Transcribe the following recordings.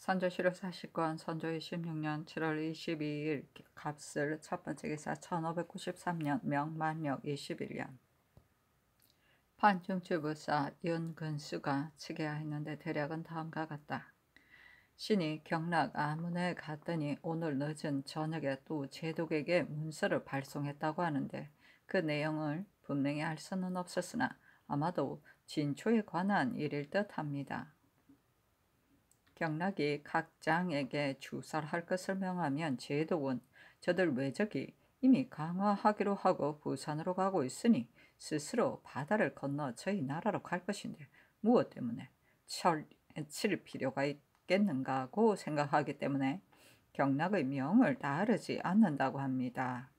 선조실로 사실권 선조 의 26년 7월 22일 값을 첫 번째 기사 1593년 명만력 21년 판중주부사 윤근수가 치계하였는데 대략은 다음과 같다. 신이 경락 아문에 갔더니 오늘 늦은 저녁에 또 제독에게 문서를 발송했다고 하는데 그 내용을 분명히 알 수는 없었으나 아마도 진초에 관한 일일 듯합니다. 경락이 각 장에게 주살할 것을 명하면 제독은 저들 외적이 이미 강화하기로 하고 부산으로 가고 있으니 스스로 바다를 건너 저희 나라로 갈 것인데 무엇 때문에 철, 칠 필요가 있겠는가고 생각하기 때문에 경락의 명을 따르지 않는다고 합니다.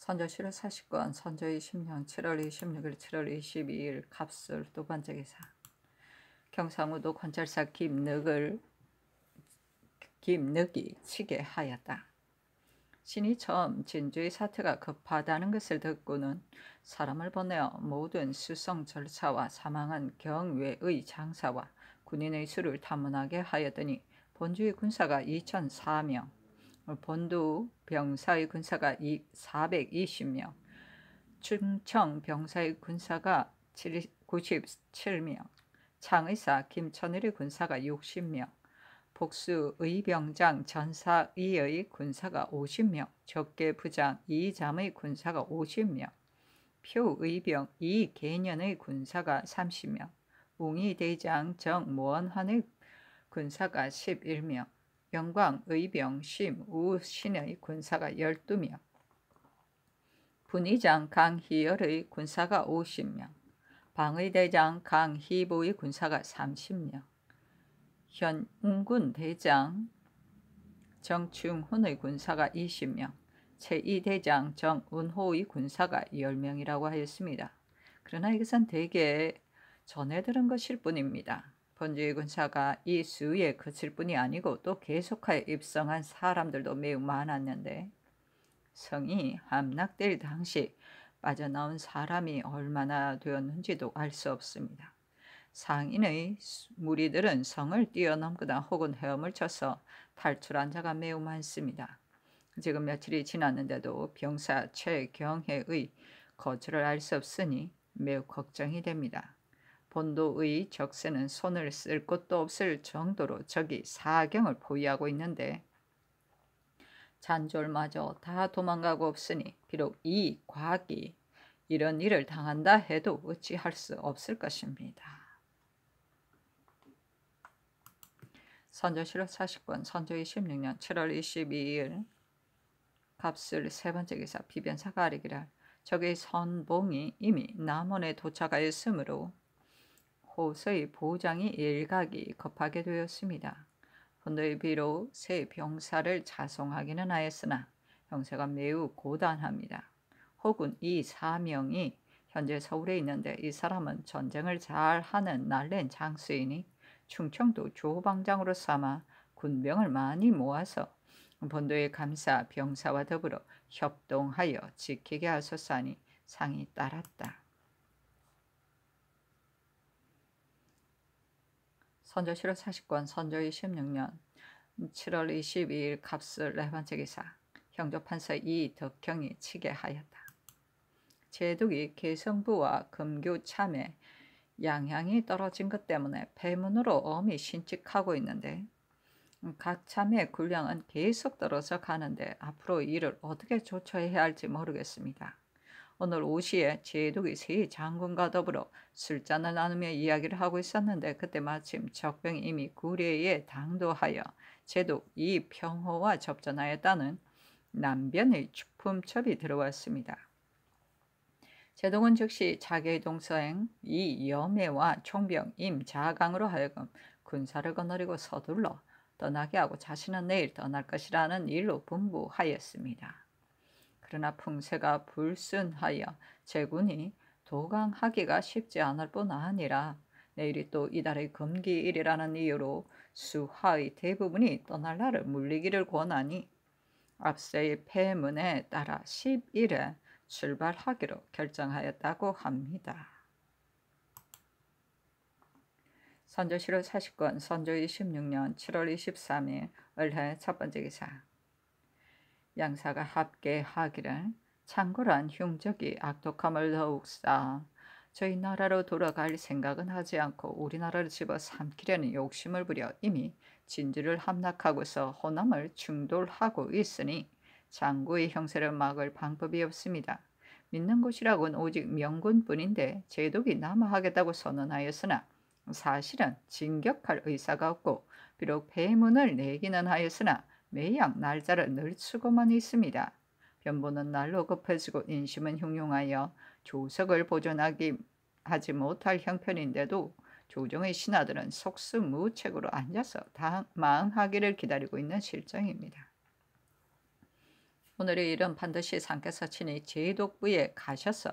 선조 실월 40권, 선조 1 0년 7월 26일, 7월 22일 갑술 두 번째 이사 경상우도 관찰사 김늑을 김늑이 치게 하였다. 신이 처음 진주의 사태가 급하다는 것을 듣고는 사람을 보내어 모든 수성 절차와 사망한 경외의 장사와 군인의 수를 탐문하게 하였더니 본주의 군사가 2004명, 본두 병사의 군사가 420명, 충청 병사의 군사가 97명, 창의사 김천일의 군사가 60명, 복수의 병장 전사 이의 군사가 50명, 적개 부장 이잠의 군사가 50명, 표의병 이개년의 군사가 30명, 웅이 대장 정무원환의 군사가 11명, 명광, 의병, 심, 우, 신의 군사가 12명, 분의장 강희열의 군사가 50명, 방의대장 강희보의 군사가 30명, 현웅군 대장 정충훈의 군사가 20명, 제2대장 정운호의 군사가 10명이라고 하였습니다. 그러나 이것은 대개 전해 들은 것일 뿐입니다. 본주의 군사가 이 수에 위 그칠 뿐이 아니고 또 계속하여 입성한 사람들도 매우 많았는데 성이 함락될 당시 빠져나온 사람이 얼마나 되었는지도 알 수 없습니다. 상인의 무리들은 성을 뛰어넘거나 혹은 헤엄을 쳐서 탈출한 자가 매우 많습니다. 지금 며칠이 지났는데도 병사 최경혜의 거주를 알 수 없으니 매우 걱정이 됩니다. 본도의 적세는 손을 쓸것도 없을 정도로 적이 사경을 포위하고 있는데 잔졸마저 다 도망가고 없으니 비록 이 과학이 이런 일을 당한다 해도 어찌할 수 없을 것입니다. 선조실록 40권 선조의 6년 7월 22일 갑술 세 번째 기사 비변사가 아리기랄 적의 선봉이 이미 남원에 도착하였으므로 호흡의 보장이 일각이 급하게 되었습니다. 본도의 비로 새 병사를 자송하기는 하였으나 형세가 매우 고단합니다. 혹은 이 사명이 현재 서울에 있는데 이 사람은 전쟁을 잘하는 날랜 장수이니 충청도 조방장으로 삼아 군병을 많이 모아서 본도의 감사 병사와 더불어 협동하여 지키게 하소서하니 상이 따랐다. 선조실록 사0권 선조의 16년 7월 22일 갑술 레반째 기사 형조판사 이덕경이 치게하였다 제독이 개성부와 금교 참에 양향이 떨어진 것 때문에 배문으로 엄히 신칙하고 있는데 각 참의 군량은 계속 떨어져 가는데 앞으로 이를 어떻게 조처해야 할지 모르겠습니다. 오늘 오시에 제독이 세 장군과 더불어 술잔을 나누며 이야기를 하고 있었는데 그때 마침 적병이 이미 구례에 당도하여 제독 이 평호와 접전하였다는 남변의 추품첩이 들어왔습니다. 제독은 즉시 자기의 동서행 이여매와 총병 임자강으로 하여금 군사를 거느리고 서둘러 떠나게 하고 자신은 내일 떠날 것이라는 일로 분부하였습니다. 그러나 풍세가 불순하여 제군이 도강하기가 쉽지 않을 뿐 아니라 내일이 또 이달의 금기일이라는 이유로 수하의 대부분이 떠날 날을 물리기를 권하니 앞서의 폐문에 따라 10일에 출발하기로 결정하였다고 합니다. 선조 7월 40권 선조 26년 7월 23일 을해 첫 번째 기사 양사가 합계하기를 창궐한 흉적이 악독함을 더욱 쌓아 저희 나라로 돌아갈 생각은 하지 않고 우리나라를 집어 삼키려는 욕심을 부려 이미 진주를 함락하고서 호남을 충돌하고 있으니 장구의 형세를 막을 방법이 없습니다. 믿는 곳이라곤 오직 명군뿐인데 제독이 남하하겠다고 선언하였으나 사실은 진격할 의사가 없고 비록 폐문을 내기는 하였으나 매양 날짜를 늘추고만 있습니다. 변보는 날로 급해지고 인심은 흉흉하여 조석을 보존하기 하지 못할 형편인데도 조정의 신하들은 속수무책으로 앉아서 당, 망하기를 기다리고 있는 실정입니다. 오늘의 일은 반드시 상께서 친히 제독부에 가셔서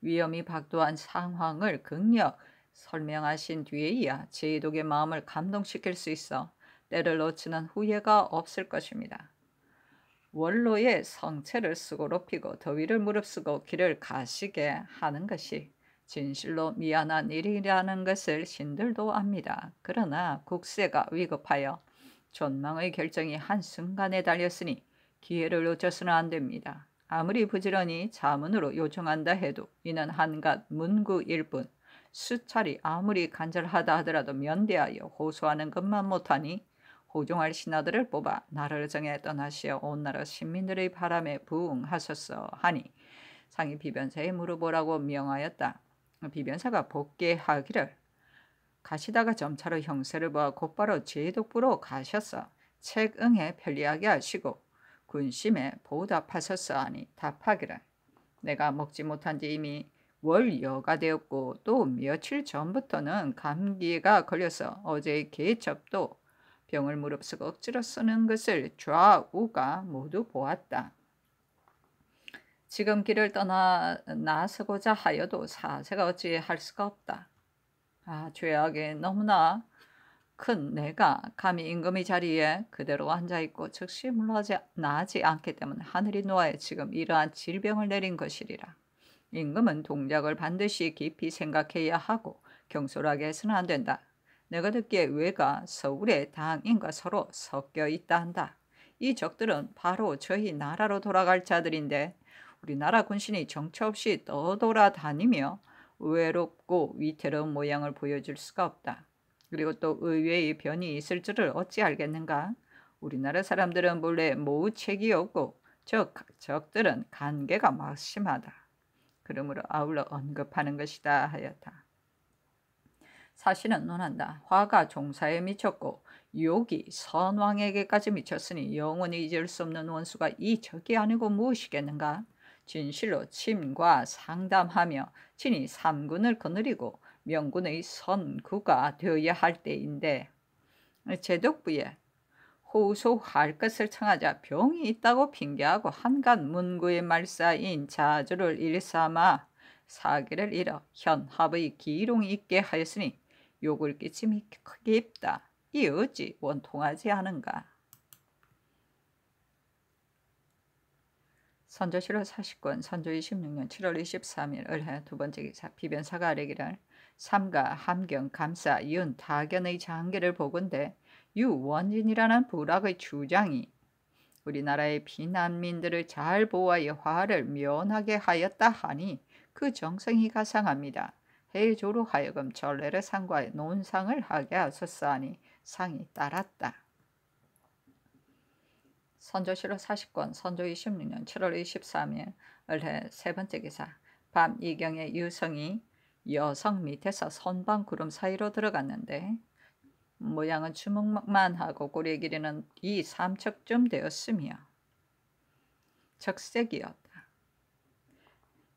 위험이 박도한 상황을 극력 설명하신 뒤에야 제독의 마음을 감동시킬 수 있어 때를 놓치는 후회가 없을 것입니다. 원로의 성체를 쓰고 높이고 더위를 무릅쓰고 길을 가시게 하는 것이 진실로 미안한 일이라는 것을 신들도 압니다. 그러나 국세가 위급하여 존망의 결정이 한순간에 달렸으니 기회를 놓쳐서는 안 됩니다. 아무리 부지런히 자문으로 요청한다 해도 이는 한갓 문구일 뿐수찰이 아무리 간절하다 하더라도 면대하여 호소하는 것만 못하니 호종할 신하들을 뽑아 나를 정해 떠나시어 온 나라 신민들의 바람에 부응하셨어 하니 상이 비변사에 물어보라고 명하였다. 비변사가 복귀하기를 가시다가 점차로 형세를 보아 곧바로 제독부로 가셨어. 책응에 편리하게 하시고 군심에 보답하셨어 하니 답하기를 내가 먹지 못한 지 이미 월여가 되었고 또 며칠 전부터는 감기가 걸려서 어제의 개첩도 병을 무릅쓰고 억지로 쓰는 것을 좌우가 모두 보았다. 지금 길을 떠나 나서고자 하여도 사세가 어찌할 수가 없다. 아, 죄악에 너무나 큰 내가 감히 임금의 자리에 그대로 앉아있고 즉시 물러나지 않기 때문에 하늘이 노아에 지금 이러한 질병을 내린 것이리라. 임금은 동작을 반드시 깊이 생각해야 하고 경솔하게 해서는 안 된다. 내가 듣기에 외가 서울의 당인과 서로 섞여 있다 한다. 이 적들은 바로 저희 나라로 돌아갈 자들인데 우리나라 군신이 정처 없이 떠돌아다니며 외롭고 위태로운 모양을 보여줄 수가 없다. 그리고 또 의외의 변이 있을 줄을 어찌 알겠는가? 우리나라 사람들은 본래 모책이 없고 즉 적들은 관계가 막심하다. 그러므로 아울러 언급하는 것이다 하였다. 사실은 논한다. 화가 종사에 미쳤고 욕이 선왕에게까지 미쳤으니 영원히 잊을 수 없는 원수가 이 적이 아니고 무엇이겠는가? 진실로 침과 상담하며 진이 삼군을 거느리고 명군의 선구가 되어야 할 때인데 제독부에 호소할 것을 청하자 병이 있다고 핑계하고 한간 문구의 말사인 자주를 일삼아 사기를 잃어 현합의 기롱이 있게 하였으니 욕을 끼침이 크다이 어찌 원통하지 않은가. 선조 7월 40권 선조 26년 7월 23일 을해 두 번째 기사 비변사가 아래기를 삼가 함경 감사 이 다견의 장계를 보건대 유원진이라는 부락의 주장이 우리나라의 비난민들을 잘 보호하여 화를 면하게 하였다 하니 그 정성이 가상합니다. 헬조로 하여금 전례를 상과에 논상을 하게 하소서하니 상이 따랐다. 선조실록 40권 선조 26년 7월 23일 을해 세 번째 기사 밤 이경의 유성이 여성 밑에서 선방 구름 사이로 들어갔는데 모양은 주먹만 하고 꼬리의 길이는 이 삼척쯤 되었으며 적색이었 다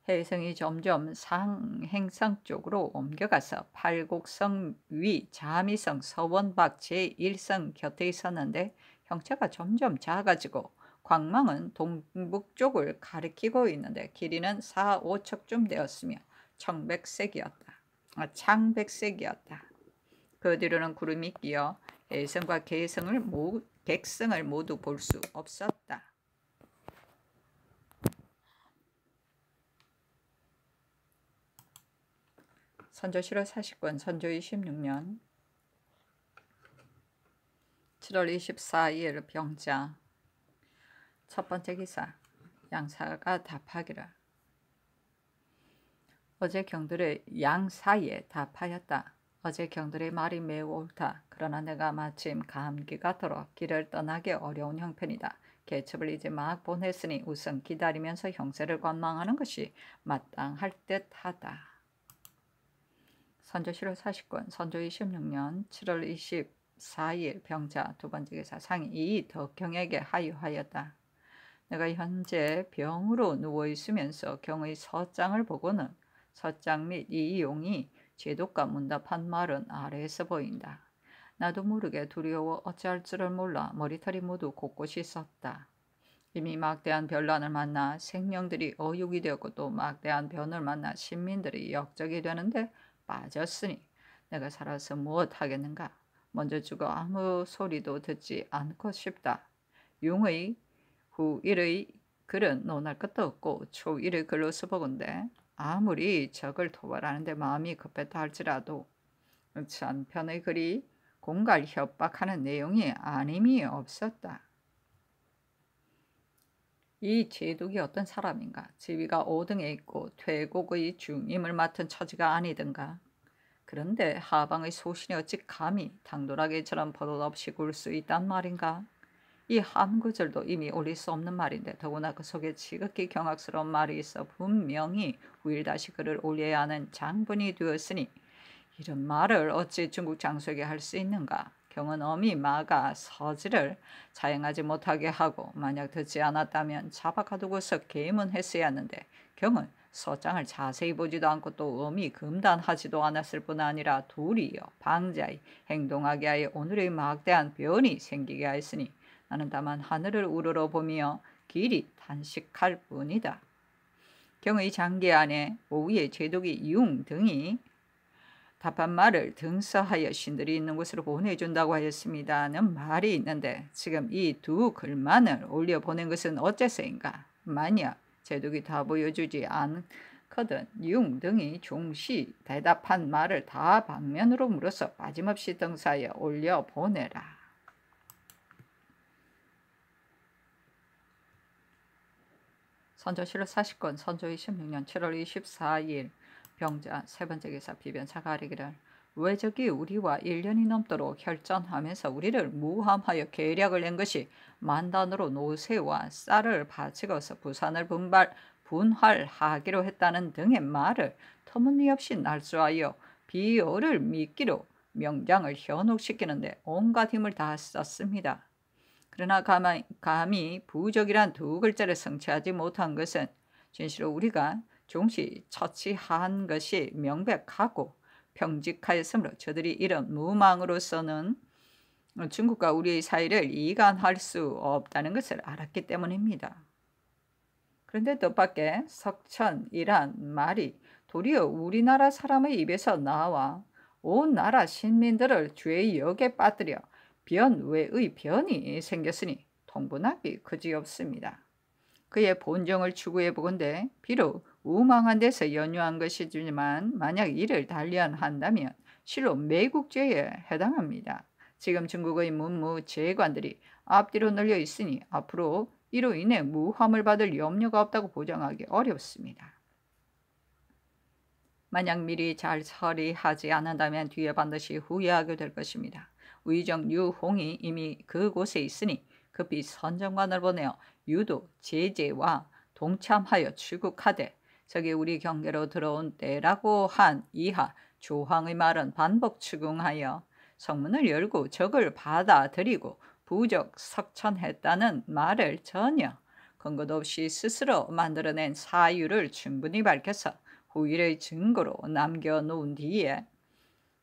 혜성이 점점 상행성 쪽으로 옮겨가서 팔곡성 위, 자미성, 서원박 제1성 곁에 있었는데 형체가 점점 작아지고 광망은 동북쪽을 가리키고 있는데 길이는 4, 5척쯤 되었으며 청백색이었다. 아, 창백색이었다. 그 뒤로는 구름이 끼어 혜성과 개성을 모두, 객성을 모두 볼 수 없었다. 선조 7월 40권 선조 26년 7월 24일 병자 첫 번째 기사 양사가 답하기를 어제 경들의 양사에 이 답하였다. 어제 경들의 말이 매우 옳다. 그러나 내가 마침 감기가 들어 길을 떠나기 어려운 형편이다. 개첩을 이제 막 보냈으니 우선 기다리면서 형세를 관망하는 것이 마땅할 듯하다. 선조 7월 40권, 선조 26년 7월 24일 병자 두 번째 기사 상이 이 덕경에게 하유하였다. 내가 현재 병으로 누워 있으면서 경의 서장을 보고는 서장 및 이용이 제독과 문답한 말은 아래에서 보인다. 나도 모르게 두려워 어찌할 줄을 몰라 머리털이 모두 곳곳이 썼다. 이미 막대한 변란을 만나 생명들이 어육이 되었고 또 막대한 변을 만나 신민들이 역적이 되는데 빠졌으니 내가 살아서 무엇 하겠는가? 먼저 죽어 아무 소리도 듣지 않고 싶다. 융의 후일의 글은 논할 것도 없고 초일의 글로서 보건데 아무리 적을 도발하는데 마음이 급했다 할지라도 전편의 글이 공갈 협박하는 내용이 아님이 없었다. 이 제독이 어떤 사람인가 지위가 5등에 있고 퇴곡의 중임을 맡은 처지가 아니든가 그런데 하방의 소신이 어찌 감히 당돌하게처럼 버릇없이 굴 수 있단 말인가 이 함구절도 이미 올릴 수 없는 말인데 더구나 그 속에 지극히 경악스러운 말이 있어 분명히 후일 다시 그를 올려야 하는 장본이 되었으니 이런 말을 어찌 중국 장수에게 할 수 있는가 병은 어미 막아 서지를 자행하지 못하게 하고 만약 듣지 않았다면 잡아가두고서 계문했어야 하는데 경은 서장을 자세히 보지도 않고 또 어미 금단하지도 않았을 뿐 아니라 둘이어 방자히 행동하게 하여 오늘의 막대한 변이 생기게 하였으니 나는 다만 하늘을 우르러 보며 길이 단식할 뿐이다. 경의 장기 안에 오후에 제독이 융 등이 답한 말을 등서하여 신들이 있는 곳으로 보내준다고 하였습니다는 말이 있는데 지금 이 두 글만을 올려 보낸 것은 어째서인가? 만약 제독이 다 보여주지 않거든 융 등이 종시 대답한 말을 다 방면으로 물어서 빠짐없이 등사하여 올려 보내라. 선조실록 40권 선조 26년 7월 24일 병자 세 번째 기사 비변사가 리기를왜 적이 우리와 1년이 넘도록 혈전하면서 우리를 무함하여 계략을 낸 것이 만단으로 노세와 쌀을 바치고서 부산을 분발, 분할하기로 했다는 등의 말을 터무니없이 날수하여 비어를 미끼로 명장을 현혹시키는데 온갖 힘을 다 썼습니다. 그러나 감히 부적이란 두 글자를 성취하지 못한 것은 진실로 우리가 중시 처치한 것이 명백하고 평직하였으므로 저들이 이런 무망으로서는 중국과 우리의 사이를 이간할 수 없다는 것을 알았기 때문입니다. 그런데 뜻밖에 석천이란 말이 도리어 우리나라 사람의 입에서 나와 온 나라 신민들을 죄의 역에 빠뜨려 변 외의 변이 생겼으니 통분합이 그지없습니다. 그의 본정을 추구해 보건대 비록 우망한 데서 연유한 것이지만 만약 이를 단련한다면 실로 매국죄에 해당합니다. 지금 중국의 문무 재관들이 앞뒤로 늘려 있으니 앞으로 이로 인해 무함을 받을 염려가 없다고 보장하기 어렵습니다. 만약 미리 잘 처리하지 않는다면 뒤에 반드시 후회하게 될 것입니다. 의정 유홍이 이미 그곳에 있으니 급히 선정관을 보내어 유도 제재와 동참하여 출국하되 저기 우리 경계로 들어온 때라고 한 이하 조황의 말은 반복 추궁하여 성문을 열고 적을 받아들이고 부적 석천했다는 말을 전혀 근거도 없이 스스로 만들어낸 사유를 충분히 밝혀서 후일의 증거로 남겨놓은 뒤에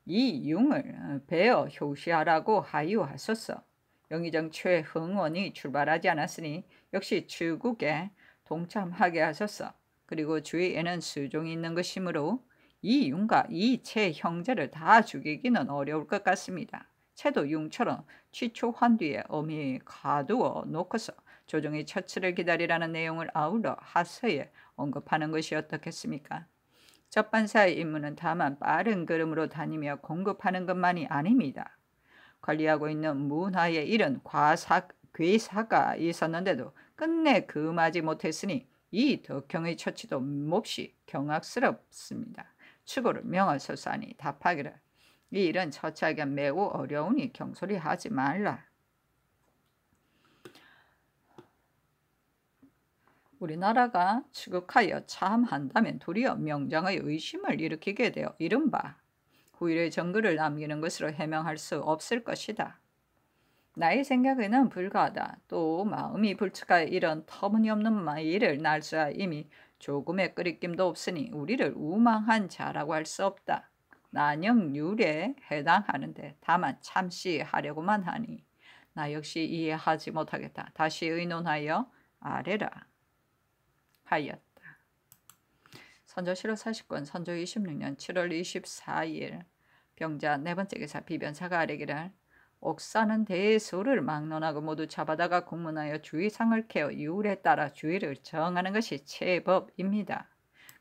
이 융을 베어 효시하라고 하유하소서. 영의정 최흥원이 출발하지 않았으니 역시 추국에 동참하게 하소서. 그리고 주위에는 수종이 있는 것이므로 이윤과이 채 형제를 다 죽이기는 어려울 것 같습니다. 채도 융처럼 취초환 뒤에 어미 가두어 놓고서 조정의 처치를 기다리라는 내용을 아울러 하서에 언급하는 것이 어떻겠습니까? 접반사의 임무는 다만 빠른 걸음으로 다니며 공급하는 것만이 아닙니다. 관리하고 있는 문화의 일은 과사, 괴사가 있었는데도 끝내 금하지 못했으니 이 덕형의 처치도 몹시 경악스럽습니다. 추고를 명하소서하니 답하기를 이 일은 처치하기엔 매우 어려우니 경솔히 하지 말라. 우리나라가 추극하여 참한다면 도리어 명장의 의심을 일으키게 되어 이른바 후일의 정글을 남기는 것으로 해명할 수 없을 것이다. 나의 생각에는 불가하다또 마음이 불측하 이런 터무니없는 일을 날수야 이미 조금의 끄리낌도 없으니 우리를 우망한 자라고 할 수 없다. 난영 유례 해당하는데 다만 참시하려고만 하니 나 역시 이해하지 못하겠다. 다시 의논하여 아래라 하였다. 선조실록 40권 선조 26년 7월 24일 병자 네 번째 기사 비변사가 아래기를 옥사는 대소를 막론하고 모두 잡아다가 공문하여 주의상을 캐어 유울에 따라 주의를 정하는 것이 체법입니다.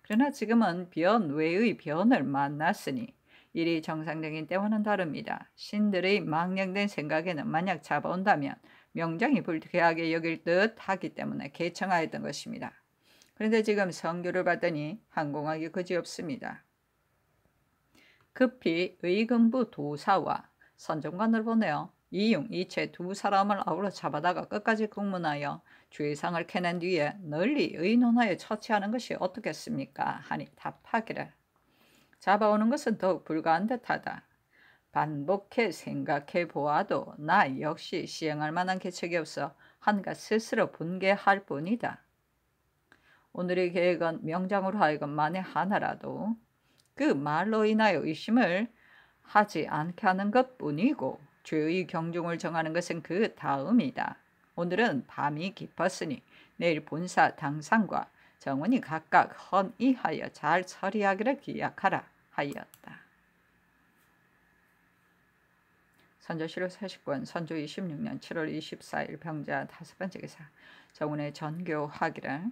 그러나 지금은 변 외의 변을 만났으니 일이 정상적인 때와는 다릅니다. 신들의 망령된 생각에는 만약 잡아온다면 명장이 불쾌하게 여길 듯 하기 때문에 개청하였던 것입니다. 그런데 지금 성교를 받더니 항공하기 그지없습니다. 급히 의금부 도사와 선정관을 보내어 이용, 이채 두 사람을 아울러 잡아다가 끝까지 공문하여 주의상을 캐낸 뒤에 널리 의논하여 처치하는 것이 어떻겠습니까? 하니 답하기를. 잡아오는 것은 더욱 불가한 듯하다. 반복해 생각해 보아도 나 역시 시행할 만한 계책이 없어 한가 스스로 분개할 뿐이다. 오늘의 계획은 명장으로 하여금 만에 하나라도 그 말로 인하여 의심을 하지 않게 하는 것 뿐이고 죄의 경중을 정하는 것은 그 다음이다. 오늘은 밤이 깊었으니 내일 본사 당상과 정원이 각각 헌의하여 잘 처리하기를 기약하라 하였다. 선조시로 40권 선조 26년 7월 24일 병자 다섯 번째 기사 정운의 전교학이라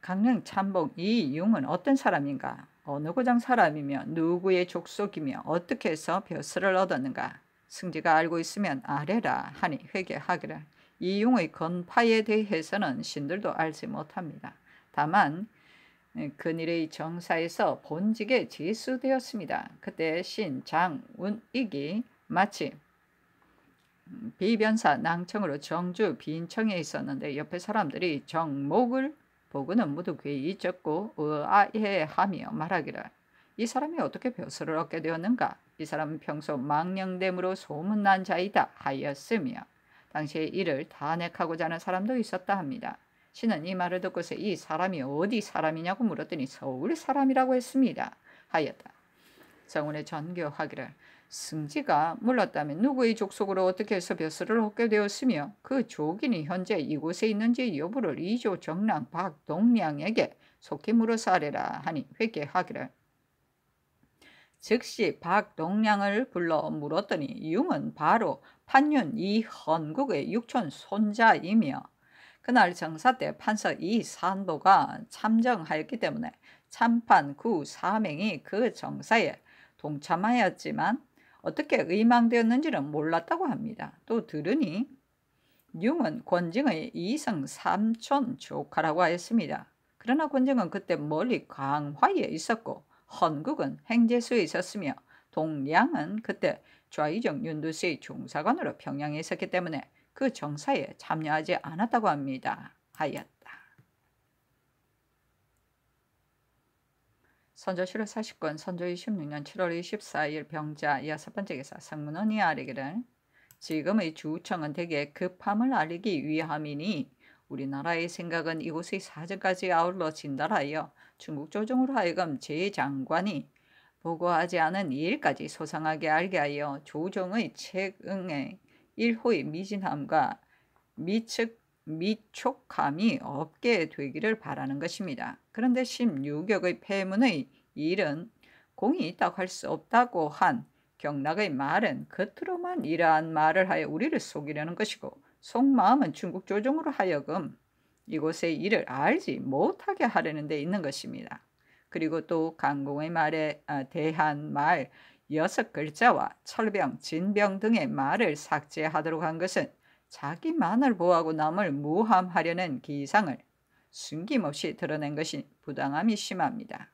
강릉 참복 이융은 어떤 사람인가? 어느 고장 사람이며 누구의 족속이며 어떻게 해서 벼슬을 얻었는가 승지가 알고 있으면 아래라 하니 회개하기를 이 용의 건파에 대해서는 신들도 알지 못합니다. 다만 그일의 정사에서 본직에 제수되었습니다. 그때 신 장운익이 마치 비변사 낭청으로 정주 빈청에 있었는데 옆에 사람들이 정목을 보고는 무더귀 이적고 의아해하며 말하기를 이 사람이 어떻게 벼슬을 얻게 되었는가 이 사람은 평소 망령됨으로 소문난 자이다 하였으며 당시에 이를 단핵하고자 하는 사람도 있었다 합니다. 신은 이 말을 듣고서 이 사람이 어디 사람이냐고 물었더니 서울 사람이라고 했습니다. 하였다. 성운의 전교하기를 승지가 물렀다면 누구의 족속으로 어떻게 해서 벼슬을 얻게 되었으며 그 조기는 현재 이곳에 있는지 여부를 이조 정랑 박동량에게 속히 물어서 아래라 하니 회개하기를 즉시 박동량을 불러 물었더니 융은 바로 판윤 이헌국의 육촌 손자이며 그날 정사 때 판서 이산보가 참정하였기 때문에 참판 구사명이 그 정사에 동참하였지만 어떻게 의망되었는지는 몰랐다고 합니다. 또 들으니 융은 권증의 이성 삼촌 조카라고 하였습니다. 그러나 권증은 그때 멀리 광화에 있었고 헌국은 행제수에 있었으며 동량은 그때 좌이정 윤두수의 종사관으로 평양에 있었기 때문에 그 정사에 참여하지 않았다고 합니다. 하였다 선조시로 40권 선조 26년 7월 24일 병자 여섯 번째 기사 성문원이아리기를 지금의 주청은 대개 급함을 알리기 위함이니 우리나라의 생각은 이곳의 사정까지 아울러 진달하여 중국 조정으로 하여금 제장관이 보고하지 않은 일까지 소상하게 알게 하여 조정의 책응의 일호의 미진함과 미측 미촉함이 없게 되기를 바라는 것입니다. 그런데 16역의 폐문의 일은 공이 있다고 할 수 없다고 한 경락의 말은 겉으로만 이러한 말을 하여 우리를 속이려는 것이고 속마음은 중국 조정으로 하여금 이곳의 일을 알지 못하게 하려는 데 있는 것입니다. 그리고 또 강공의 말에 아, 대한 말 여섯 글자와 철병, 진병 등의 말을 삭제하도록 한 것은 자기만을 보호하고 남을 모함하려는 기상을 숨김없이 드러낸 것이 부당함이 심합니다.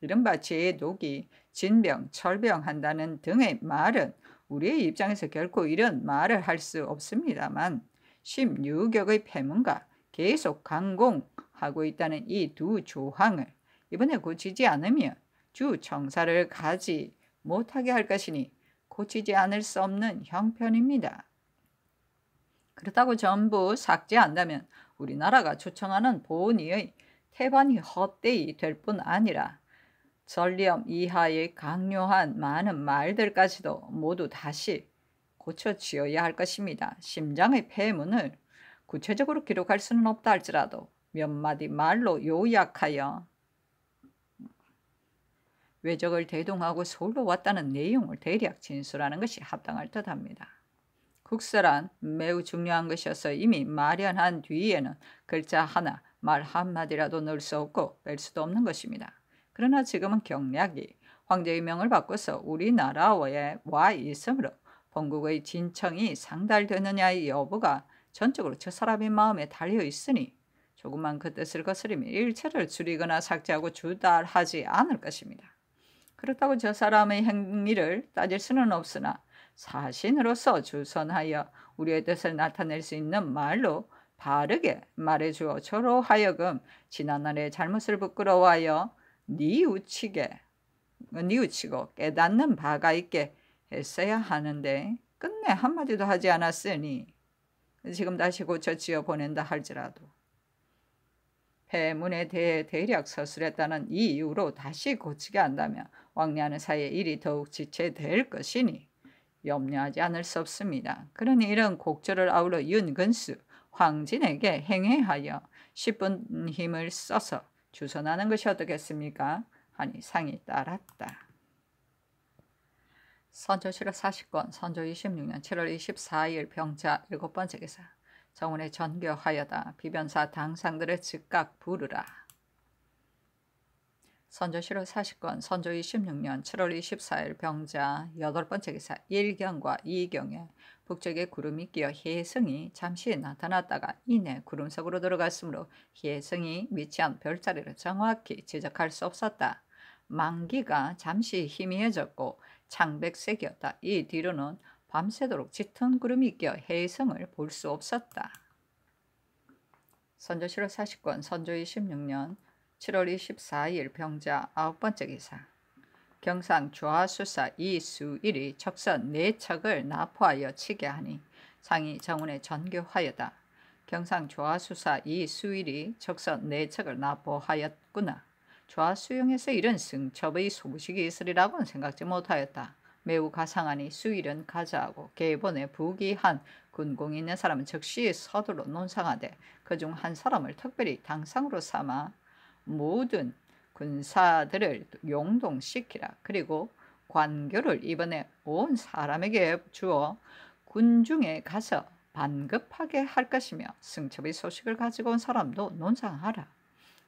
이른바 죄의 독이 진병, 철병한다는 등의 말은 우리의 입장에서 결코 이런 말을 할 수 없습니다만 16역의 폐문과 계속 강공하고 있다는 이 두 조항을 이번에 고치지 않으면 주 청사를 가지 못하게 할 것이니 고치지 않을 수 없는 형편입니다. 그렇다고 전부 삭제한다면 우리나라가 추천하는 보은이의 태반이 헛되이 될 뿐 아니라 전리엄 이하의 강요한 많은 말들까지도 모두 다시 고쳐지어야 할 것입니다. 심장의 폐문을 구체적으로 기록할 수는 없다 할지라도 몇 마디 말로 요약하여 외적을 대동하고 서울로 왔다는 내용을 대략 진술하는 것이 합당할 듯합니다. 국사란 매우 중요한 것이어서 이미 마련한 뒤에는 글자 하나, 말 한마디라도 넣을 수 없고 뺄 수도 없는 것입니다. 그러나 지금은 경략이 황제의 명을 바꿔서 우리나라에와 있음으로 본국의 진청이 상달되느냐의 여부가 전적으로 저 사람의 마음에 달려 있으니 조금만 그 뜻을 거스르면 일체를 줄이거나 삭제하고 주달하지 않을 것입니다. 그렇다고 저 사람의 행위를 따질 수는 없으나 사신으로서 주선하여 우리의 뜻을 나타낼 수 있는 말로 바르게 말해주어 저로 하여금 지난날의 잘못을 부끄러워하여 니우치게 니우치고 깨닫는 바가 있게 했어야 하는데 끝내 한마디도 하지 않았으니 지금 다시 고쳐 지어 보낸다 할지라도 폐문에 대해 대략 서술했다는 이 이유로 다시 고치게 한다면 왕래하는 사이에 일이 더욱 지체될 것이니 염려하지 않을 수 없습니다. 그러니 이런 곡절을 아울러 윤근수 황진에게 행해하여 10분 힘을 써서 주선하는 것이 어떻겠습니까? 하니 상이 따랐다. 선조실록 40권 선조 26년 7월 24일 병자 일곱 번째 기사 정원에 전교하여다 비변사 당상들을 즉각 부르라. 선조실로 40권, 선조 26년 7월 24일 병자 여덟 번째 기사 1경과 2경에 북쪽에 구름이 끼어 혜성이 잠시 나타났다가 이내 구름 속으로 들어갔으므로 혜성이 위치한 별자리를 정확히 지적할 수 없었다. 만기가 잠시 희미해졌고 창백색이었다. 이 뒤로는 밤새도록 짙은 구름이 끼어 혜성을 볼 수 없었다. 선조실로 40권, 선조 26년 7월 24일 병자 아홉 번째 기사 경상 조하수사 이수일이 적선 네 척을 나포하여 치게 하니 상이 정운의 전교하여다. 경상 조하수사 이수일이 적선 네 척을 나포하였구나. 조하수영에서 이런 승첩의 소식이 있으리라고는 생각지 못하였다. 매우 가상하니 수일은 가자하고 계본에 부기한 군공이 있는 사람은 즉시 서둘러 논상하되 그 중 한 사람을 특별히 당상으로 삼아 모든 군사들을 용동시키라. 그리고 관교를 이번에 온 사람에게 주어 군중에 가서 반급하게 할 것이며 승첩의 소식을 가지고 온 사람도 논상하라.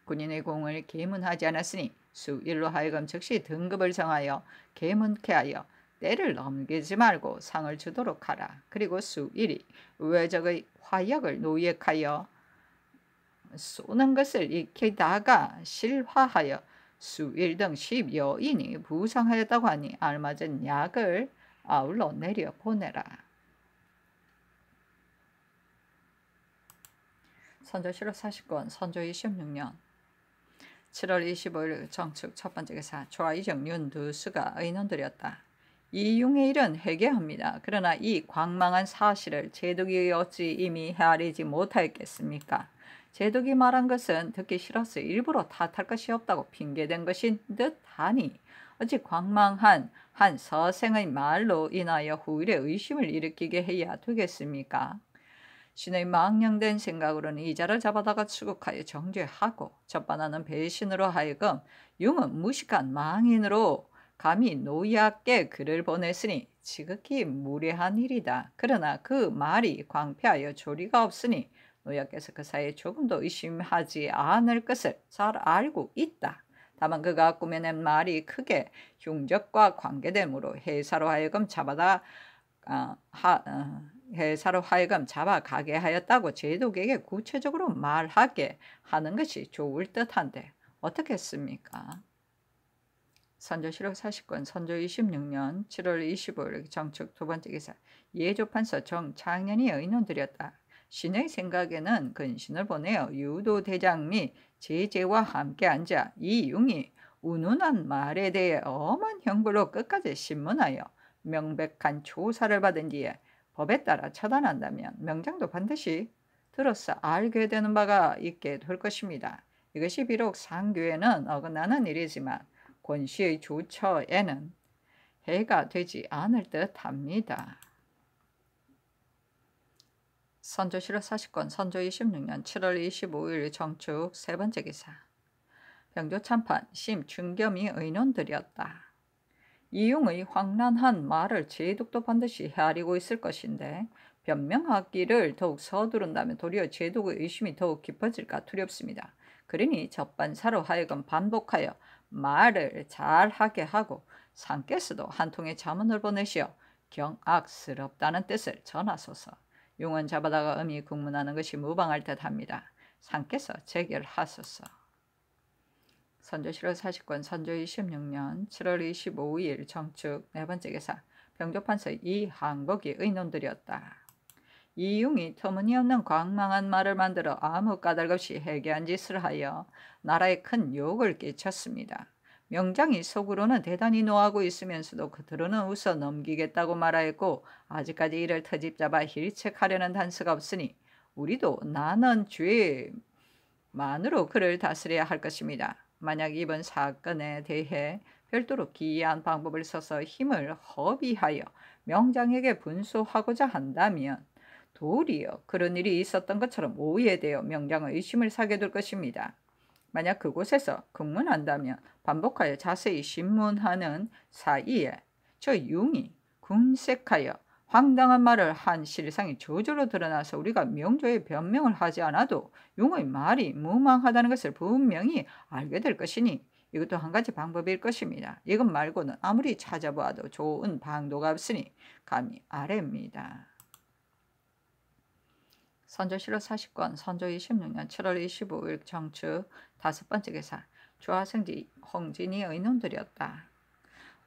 군인의 공을 계문하지 않았으니 수일로 하여금 즉시 등급을 정하여 계문케 하여 때를 넘기지 말고 상을 주도록 하라. 그리고 수일이 외적의 화약을 노획하여 쏘는 것을 익히다가 실화하여 수일 등 십여인이 부상하였다고 하니 알맞은 약을 아울러 내려 보내라. 선조시로 40권 선조 26년 7월 25일 정축 첫 번째 기사 조아이정 윤두수가 의논드렸다. 이융의 일은 해결합니다. 그러나 이 광망한 사실을 제독이 어찌 이미 헤아리지 못하겠습니까 제독이 말한 것은 듣기 싫어서 일부러 탓할 것이 없다고 핑계댄 것인 듯하니 어찌 광망한 한 서생의 말로 인하여 후일에 의심을 일으키게 해야 되겠습니까? 신의 망령된 생각으로는 이자를 잡아다가 추국하여 정죄하고 첫반하는 배신으로 하여금 융은 무식한 망인으로 감히 노약게 글을 보냈으니 지극히 무례한 일이다. 그러나 그 말이 광패하여 조리가 없으니 노약께서 그 사이에 조금도 의심하지 않을 것을 잘 알고 있다. 다만 그가 꾸며낸 말이 크게 흉적과 관계됨으로 회사로 하여금 잡아다 어, 하, 어, 회사로 하여금 잡아가게 하였다고 제독에게 구체적으로 말하게 하는 것이 좋을 듯한데 어떻겠습니까? 선조실록 40권 선조 26년 7월 25일 정책 두 번째 기사 예조판서 정장년이 의논드렸다. 신의 생각에는 근신을 보내어 유도 대장이 제재와 함께 앉아 이 융이 운운한 말에 대해 엄한 형벌로 끝까지 심문하여 명백한 조사를 받은 뒤에 법에 따라 처단한다면 명장도 반드시 들어서 알게 되는 바가 있게 될 것입니다. 이것이 비록 상교에는 어긋나는 일이지만 권씨의 조처에는 해가 되지 않을 듯 합니다. 선조실의 사식권 선조 26년 7월 25일 정축 세 번째 기사 병조 참판 심 중겸이 의논들이었다. 이용의 황란한 말을 제독도 반드시 헤아리고 있을 것인데 변명하기를 더욱 서두른다면 도리어 제독의 의심이 더욱 깊어질까 두렵습니다. 그러니 접반사로 하여금 반복하여 말을 잘하게 하고 상께서도 한 통의 자문을 보내시어 경악스럽다는 뜻을 전하소서. 용은 잡아다가 음이 국문하는 것이 무방할 듯합니다. 상께서 재결하소서. 선조실월 40권 선조2 6년 7월 25일 정축 네 번째 계사 병조판서 이항복이 의논드렸다 이융이 터무니없는 광망한 말을 만들어 아무 까닭 없이 해괴한 짓을 하여 나라에 큰 욕을 끼쳤습니다. 명장이 속으로는 대단히 노하고 있으면서도 그들은 웃어 넘기겠다고 말하였고 아직까지 이를 터집잡아 힐책하려는 단서가 없으니 우리도 나는 죄만으로 그를 다스려야 할 것입니다. 만약 이번 사건에 대해 별도로 기이한 방법을 써서 힘을 허비하여 명장에게 분수하고자 한다면 도리어 그런 일이 있었던 것처럼 오해되어 명장의 의심을 사게 될 것입니다. 만약 그곳에서 근무한다면 반복하여 자세히 신문하는 사이에 저 융이 군색하여 황당한 말을 한 실상이 저절로 드러나서 우리가 명조의 변명을 하지 않아도 융의 말이 무망하다는 것을 분명히 알게 될 것이니 이것도 한 가지 방법일 것입니다. 이것 말고는 아무리 찾아보아도 좋은 방도가 없으니 감히 아래입니다. 선조실록 40권 선조 26년 7월 25일 정추 다섯 번째 기사 조하생지 홍진이 의논들이었다.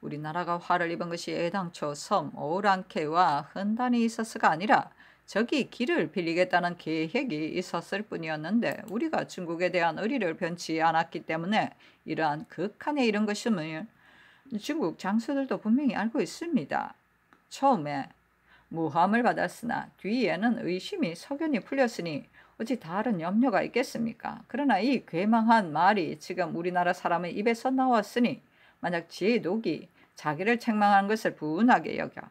우리나라가 화를 입은 것이 애당초 섬 오랑캐와 흔단이 있었어가 아니라 적이 길을 빌리겠다는 계획이 있었을 뿐이었는데 우리가 중국에 대한 의리를 변치 않았기 때문에 이러한 극한에 이른 것임을 중국 장수들도 분명히 알고 있습니다. 처음에 무함을 받았으나 뒤에는 의심이 석연히 풀렸으니 어찌 다른 염려가 있겠습니까? 그러나 이 괴망한 말이 지금 우리나라 사람의 입에서 나왔으니 만약 제독이 자기를 책망하는 것을 분하게 여겨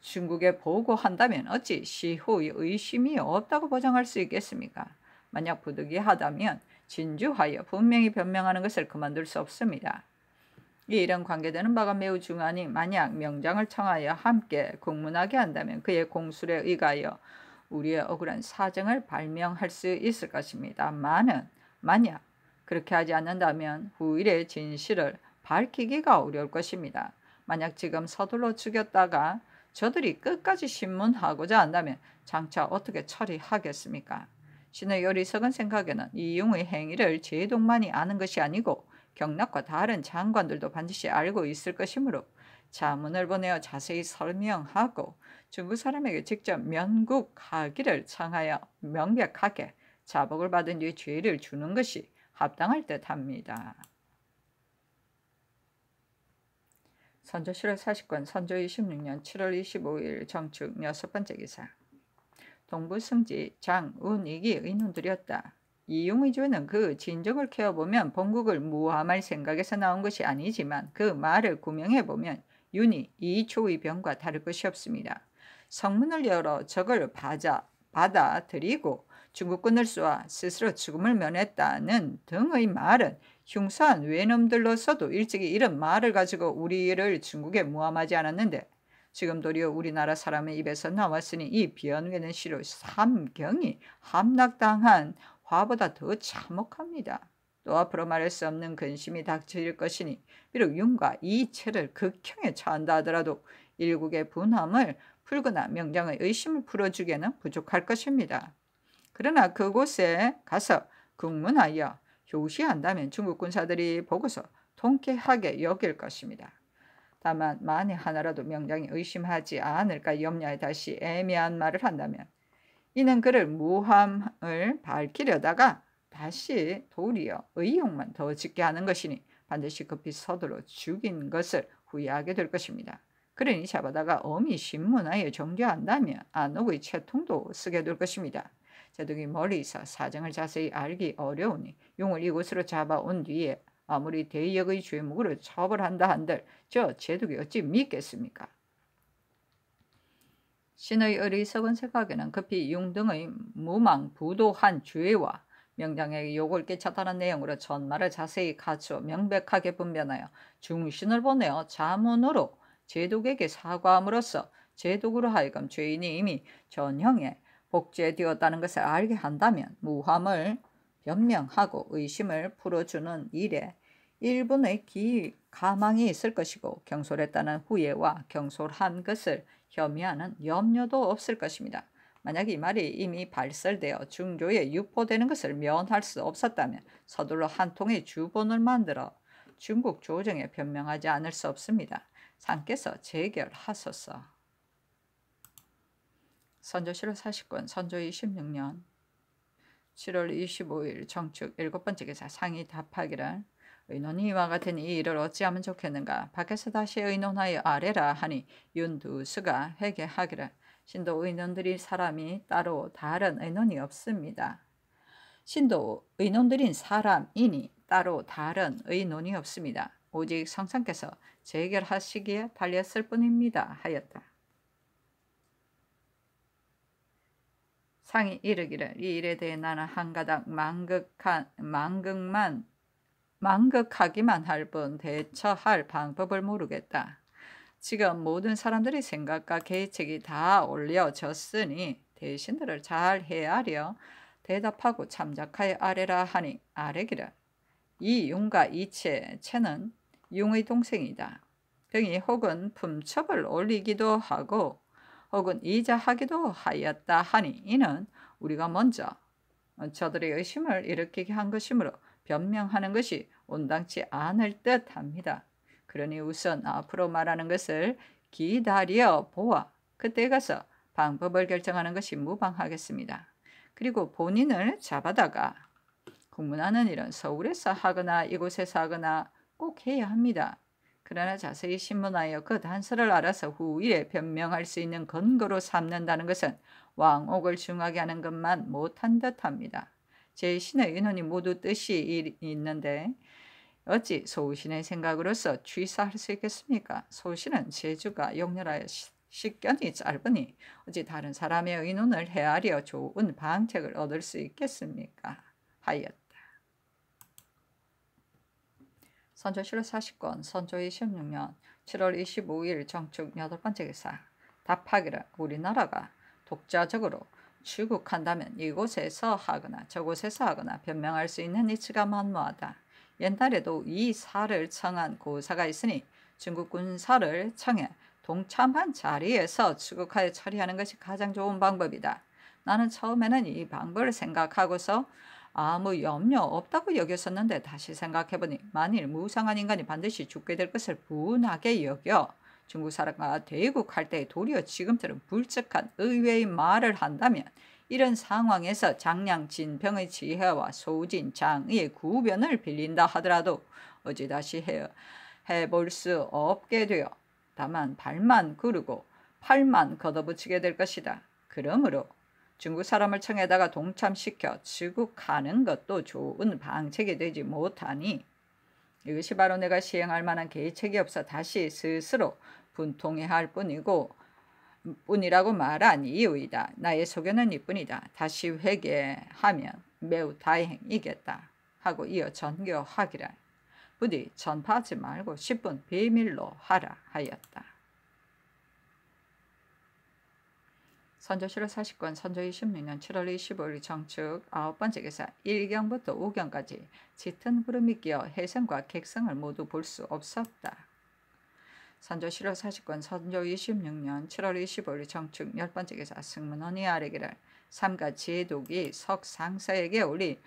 중국에 보고한다면 어찌 시호의 의심이 없다고 보장할 수 있겠습니까? 만약 부득이하다면 진주하여 분명히 변명하는 것을 그만둘 수 없습니다. 이런 관계되는 바가 매우 중하니 만약 명장을 청하여 함께 공문하게 한다면 그의 공술에 의하여 우리의 억울한 사정을 발명할 수 있을 것입니다. 만은 만약 그렇게 하지 않는다면 후일의 진실을 밝히기가 어려울 것입니다. 만약 지금 서둘러 죽였다가 저들이 끝까지 신문하고자 한다면 장차 어떻게 처리하겠습니까? 신의 요리석은 생각에는 이용의 행위를 제동만이 아는 것이 아니고 경락과 다른 장관들도 반드시 알고 있을 것이므로 자문을 보내어 자세히 설명하고 중국 사람에게 직접 면국하기를 청하여 명백하게 자복을 받은 뒤 죄를 주는 것이 합당할 듯합니다. 선조 7월 40권 선조 26년 7월 25일 정축 여섯 번째 기사 동부승지 장운익이 의논들이다 이용의조는 그 진정을 캐어보면 본국을 무함할 생각에서 나온 것이 아니지만 그 말을 구명해보면 윤이 이초의 병과 다를 것이 없습니다. 성문을 열어 적을 받아, 받아들이고 중국군을 쏘아 스스로 죽음을 면했다는 등의 말은 흉사한 외놈들로서도 일찍이 이런 말을 가지고 우리를 중국에 모함하지 않았는데 지금 도리어 우리나라 사람의 입에서 나왔으니 이 변개는 시로 삼경이 함락당한 화보다 더 참혹합니다. 또 앞으로 말할 수 없는 근심이 닥칠 것이니 비록 윤과 이체를 극형에 처한다 하더라도 일국의 분함을 풀거나 명장의 의심을 풀어주기에는 부족할 것입니다. 그러나 그곳에 가서 국문하여 교시한다면 중국 군사들이 보고서 통쾌하게 여길 것입니다. 다만 만에 하나라도 명장이 의심하지 않을까 염려에 다시 애매한 말을 한다면 이는 그를 무함 의욕을 밝히려다가 다시 도리어 의욕만 더 짙게 하는 것이니 반드시 급히 서두로 죽인 것을 후회하게 될 것입니다. 그러니 샤바다가 어미 신문하에 정죄한다면 안옥의 채통도 쓰게 될 것입니다. 제독이 멀리서 사정을 자세히 알기 어려우니 용을 이곳으로 잡아온 뒤에 아무리 대역의 죄목으로 처벌한다 한들 저 제독이 어찌 믿겠습니까? 신의 어리석은 생각에는 급히 융등의 무망부도한 죄와 명장에게 욕을 끼쳤다는 내용으로 전말을 자세히 갖추어 명백하게 분별하여 중신을 보내어 자문으로 제독에게 사과함으로써 제독으로 하여금 죄인이 이미 전형에 복제되었다는 것을 알게 한다면 무함을 변명하고 의심을 풀어주는 일에 일분의 기, 가망이 있을 것이고 경솔했다는 후예와 경솔한 것을 혐의하는 염려도 없을 것입니다. 만약 이 말이 이미 발설되어 중조에 유포되는 것을 면할 수 없었다면 서둘러 한 통의 주본을 만들어 중국 조정에 변명하지 않을 수 없습니다. 상께서 재결하소서. 선조실로 40권 선조 26년 7월 25일 정축 7번째 기사 상의 답하기를 의논이 이와 같은 이 일을 어찌하면 좋겠는가 밖에서 다시 의논하여 아래라 하니 윤두수가 회개하기를 신도 의논들이 사람이 따로 다른 의논이 없습니다. 신도 의논들인 사람이니 따로 다른 의논이 없습니다. 오직 성상께서 재결하시기에 달렸을 뿐입니다. 하였다. 상이 이르기를 이 일에 대해 나는 한가닥 만극한만극만 만극하기만할뿐 대처할 방법을 모르겠다. 지금 모든 사람들의 생각과 계책이 다 올려졌으니 대신들을 잘 헤아려 대답하고 참작하여 아래라 하니 아래기라이융과 이체 체는 융의 동생이다. 등이 혹은 품첩을 올리기도 하고 혹은 이자하기도 하였다 하니 이는 우리가 먼저 저들의 의심을 일으키게 한 것이므로 변명하는 것이 온당치 않을 듯 합니다. 그러니 우선 앞으로 말하는 것을 기다려 보아 그때 가서 방법을 결정하는 것이 무방하겠습니다. 그리고 본인을 잡아다가 국문하는 이런 서울에서 하거나 이곳에서 하거나 꼭 해야 합니다. 그러나 자세히 신문하여 그 단서를 알아서 후일에 변명할 수 있는 근거로 삼는다는 것은 왕옥을 중하게 하는 것만 못한 듯합니다. 제 신의 의논이 모두 뜻이 있는데 어찌 소우신의 생각으로서 취사할 수 있겠습니까? 소우신은 제주가 용렬하여 식견이 짧으니 어찌 다른 사람의 의논을 헤아려 좋은 방책을 얻을 수 있겠습니까? 하였다. 선조실로 40권 선조 26년 7월 25일 정축 여 번째 기사 답하기를 우리나라가 독자적으로 출국한다면 이곳에서 하거나 저곳에서 하거나 변명할 수 있는 이치가 만무하다. 옛날에도 이 사를 청한 고사가 있으니 중국 군사를 청해 동참한 자리에서 추국하여 처리하는 것이 가장 좋은 방법이다. 나는 처음에는 이 방법을 생각하고서 아무 염려 없다고 여겼었는데 다시 생각해보니 만일 무상한 인간이 반드시 죽게 될 것을 분하게 여겨 중국 사람과 대국할 때 도리어 지금처럼 불측한 의외의 말을 한다면 이런 상황에서 장량 진병의 지혜와 소진 장의 구변을 빌린다 하더라도 어찌 다시 해, 해볼 수 없게 되어 다만 발만 구르고 팔만 걷어붙이게 될 것이다. 그러므로 중국 사람을 청에다가 동참시켜 취국하는 것도 좋은 방책이 되지 못하니 이것이 바로 내가 시행할 만한 계책이 없어 다시 스스로 분통해할 야 뿐이고 뿐이라고 말한이유이다 나의 소견은 이뿐이다. 다시 회개하면 매우 다행이겠다. 하고 이어 전교하기라. 부디 전파하지 말고 10분 비밀로 하라 하였다. 선조실의 40권 선조 26년 7월 25일 정축 아홉 번째 기사 1경부터 5경까지 짙은 구름이 끼어 해성과 객성을 모두 볼 수 없었다. 선조 7월 40권 선조 26년 7월 25일 정축 열 번째 기사 승문원이 아래기를 삼가 제독이 석상사에게 올리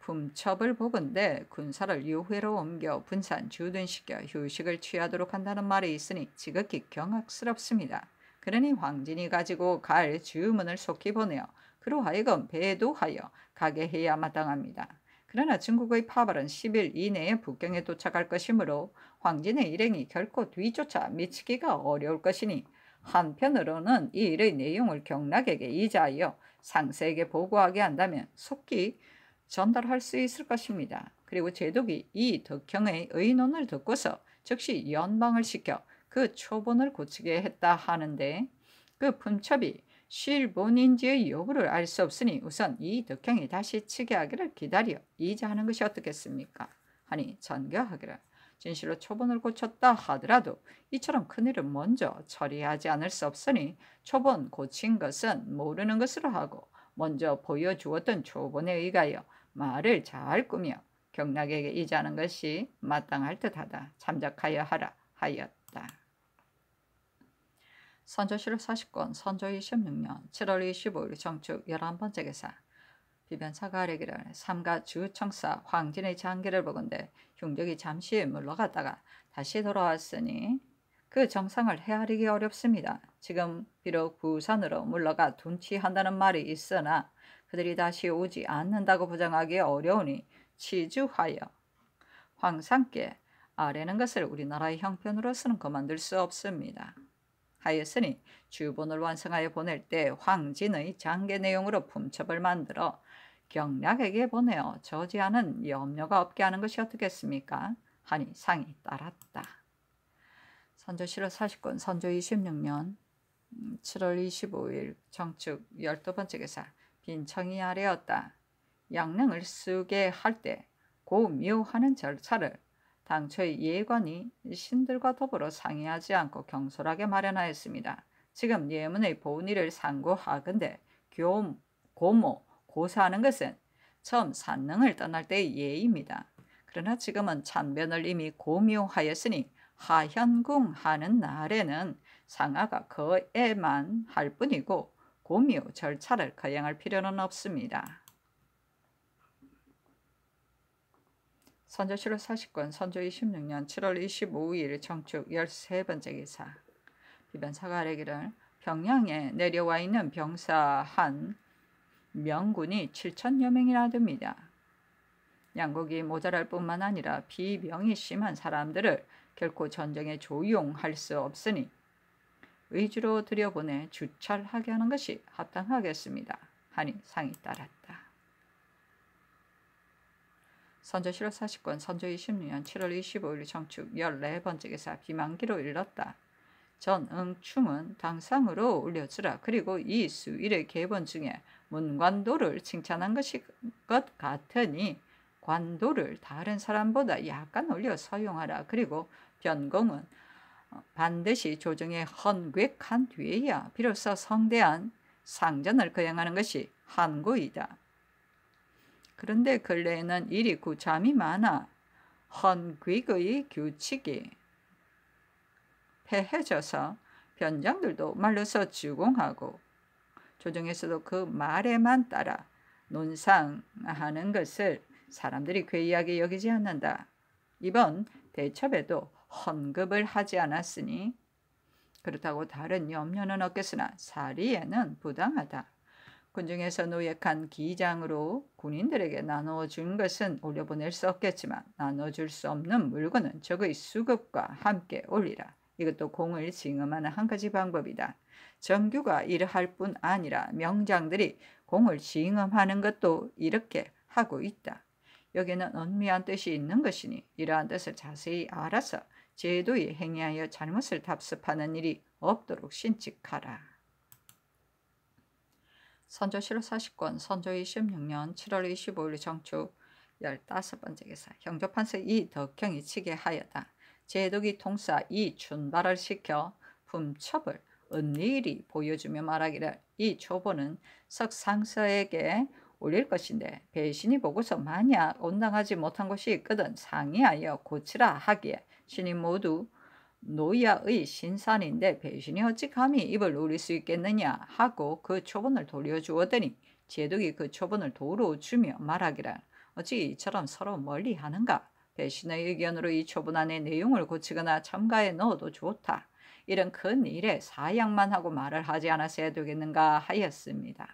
품첩을 보건대 군사를 유회로 옮겨 분산 주둔시켜 휴식을 취하도록 한다는 말이 있으니 지극히 경악스럽습니다. 그러니 황진이 가지고 갈 주문을 속히 보내어 그로 하여금 배도하여 가게 해야 마땅합니다. 그러나 중국의 파벌은 10일 이내에 북경에 도착할 것이므로 황진의 일행이 결코 뒤쫓아 미치기가 어려울 것이니 한편으로는 이 일의 내용을 경락에게 이자하여 상세에게 보고하게 한다면 속기 전달할 수 있을 것입니다. 그리고 제독이 이 덕형의 의논을 듣고서 즉시 연방을 시켜 그 초본을 고치게 했다 하는데 그 품첩이 실본인지의 여부를 알 수 없으니 우선 이 덕형이 다시 치게 하기를 기다려 이자하는 것이 어떻겠습니까? 아니 전교하기를 진실로 초본을 고쳤다 하더라도 이처럼 큰일은 먼저 처리하지 않을 수 없으니 초본 고친 것은 모르는 것으로 하고 먼저 보여주었던 초본에 의하여 말을 잘 꾸며 경락에게 이자는 것이 마땅할 듯하다. 참작하여 하라 하였다. 선조실 40권 선조 26년 7월 25일 정축 11번째 개사 비변사가래기를 삼가주 청사 황진의 장기를 보건대 흉적이 잠시 물러갔다가 다시 돌아왔으니 그 정상을 헤아리기 어렵습니다. 지금 비록 부산으로 물러가 둔치한다는 말이 있으나 그들이 다시 오지 않는다고 보장하기 어려우니 치주하여 황상께 아래는 것을 우리나라의 형편으로서는 그만둘 수 없습니다. 하였으니 주본을 완성하여 보낼 때 황진의 장계 내용으로 품첩을 만들어 경락에게 보내어 저지하는 염려가 없게 하는 것이 어떻겠습니까? 하니 상이 따랐다. 선조실록 40권 선조 26년 7월 25일 정축 12번째 계사 빈청이 아래였다. 양릉을 쓰게 할 때 고묘하는 절차를 당초의 예관이 신들과 더불어 상의하지 않고 경솔하게 마련하였습니다. 지금 예문의 본의를 상고하건대 교모, 고모, 고사하는 것은 처음 산능을 떠날 때의 예입니다. 그러나 지금은 참변을 이미 고묘하였으니 하현궁 하는 날에는 상하가 거에만 할 뿐이고 고묘 절차를 거행할 필요는 없습니다. 선조실록 40권 선조 26년 7월 25일 정축 13번째 기사 비변사가 아래기를 병양에 내려와 있는 병사 한 명군이 7천여 명이나 됩니다. 양국이 모자랄 뿐만 아니라 비명이 심한 사람들을 결코 전쟁에 조용할 수 없으니 의주로 들여보내 주찰하게 하는 것이 합당하겠습니다. 하니 상이 따랐다. 선조실로 40권 선조 26년 7월 25일 정축 14번째 기사 비만기로 일렀다. 전응충은 당상으로 올려주라. 그리고 이 수일의 계번 중에 문관도를 칭찬한 것이 것 같으니 관도를 다른 사람보다 약간 올려 사용하라 그리고 변공은 반드시 조정에 헌괴한 뒤에야 비로소 성대한 상전을 거행하는 것이 한구이다. 그런데 근래에는 일이 구참이 많아 헌귀의 규칙이 폐해져서 변장들도 말려서 주공하고 조정에서도 그 말에만 따라 논상하는 것을 사람들이 괴이하게 여기지 않는다. 이번 대첩에도 헌급을 하지 않았으니 그렇다고 다른 염려는 없겠으나 사리에는 부당하다. 군중에서 노예한 기장으로 군인들에게 나누어 준 것은 올려보낼 수 없겠지만 나눠줄 수 없는 물건은 적의 수급과 함께 올리라. 이것도 공을 징음하는 한 가지 방법이다. 정규가 이러할 뿐 아니라 명장들이 공을 징험하는 것도 이렇게 하고 있다. 여기는 은미한 뜻이 있는 것이니 이러한 뜻을 자세히 알아서 제도에 행위하여 잘못을 답습하는 일이 없도록 신칙하라. 선조실록 40권 선조 26년 7월 25일 정축 15번째 기사 형조판서 이덕경이 치게 하였다. 제독이 통사 이준발을 시켜 품첩을 은일이 보여주며 말하기를 이 초보는 석상서에게 올릴 것인데 배신이 보고서 만약 온당하지 못한 것이 있거든 상의하여 고치라 하기에 신이 모두 노야의 신산인데 배신이 어찌 감히 입을 노릴 수 있겠느냐 하고 그 초본을 돌려주었더니 제독이 그 초본을 도로 주며 말하기를 어찌 이처럼 서로 멀리 하는가 배신의 의견으로 이 초본 안의 내용을 고치거나 참가해 넣어도 좋다 이런 큰 일에 사양만 하고 말을 하지 않았어야 되겠는가 하였습니다.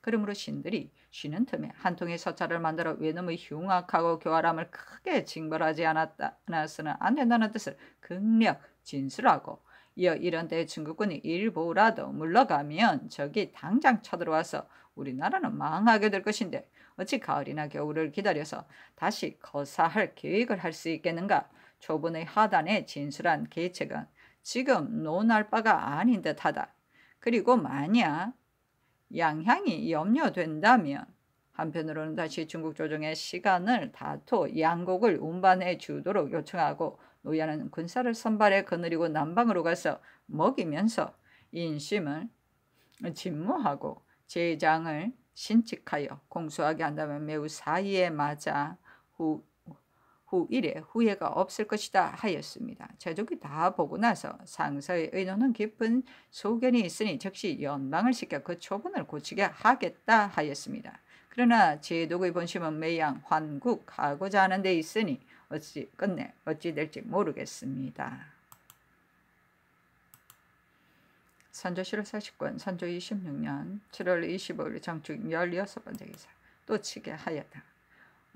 그러므로 신들이 쉬는 틈에 한 통의 서찰을 만들어 외놈의 흉악하고 교활함을 크게 징벌하지 않았다, 않았으면 안 된다는 뜻을 극력 진술하고 이어 이런 때 중국군이 일부라도 물러가면 적이 당장 쳐들어와서 우리나라는 망하게 될 것인데 어찌 가을이나 겨울을 기다려서 다시 거사할 계획을 할 수 있겠는가? 초분의 하단에 진술한 계책은 지금 논할 바가 아닌 듯하다. 그리고 만약 양향이 염려된다면 한편으로는 다시 중국 조정의 시간을 다퉈 양국을 운반해 주도록 요청하고 노야는 군사를 선발해 거느리고 남방으로 가서 먹이면서 인심을 진무하고 제장을 신칙하여 공수하게 한다면 매우 사이에 맞아 후 후일에 후회가 없을 것이다 하였습니다. 제족이 다 보고 나서 상서의 의논은 깊은 소견이 있으니 즉시 연방을 시켜 그 초분을 고치게 하겠다 하였습니다. 그러나 제독의 본심은 매양 환국하고자 하는 데 있으니 어찌 끝내 어찌 될지 모르겠습니다. 선조시로 40권 선조 26년 7월 25일 장축 16번째 기사 또 치게 하였다.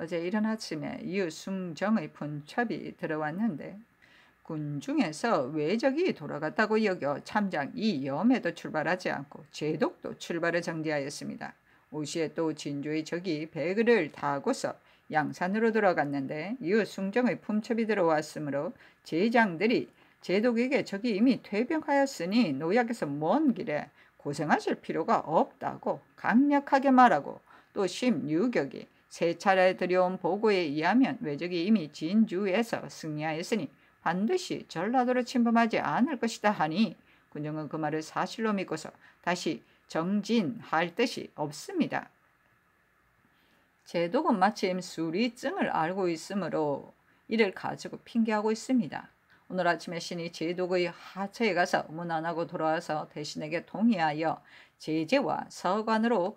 어제 이른 아침에 유승정의 분첩이 들어왔는데 군 중에서 외적이 돌아갔다고 여겨 참장 이염에도 출발하지 않고 제독도 출발을 정지하였습니다. 오시에 또 진주의 적이 배를 그 타고서 양산으로 들어갔는데 유승정의 품첩이 들어왔으므로 제장들이 제독에게 적이 이미 퇴병하였으니 노약에서 먼 길에 고생하실 필요가 없다고 강력하게 말하고 또 심유격이 세 차례 들여온 보고에 의하면 외적이 이미 진주에서 승리하였으니 반드시 전라도를 침범하지 않을 것이다 하니 군종은 그 말을 사실로 믿고서 다시 정진할 뜻이 없습니다. 제독은 마침 수리증을 알고 있으므로 이를 가지고 핑계하고 있습니다. 오늘 아침에 신이 제독의 하처에 가서 문안하고 돌아와서 대신에게 동의하여 제제와 서관으로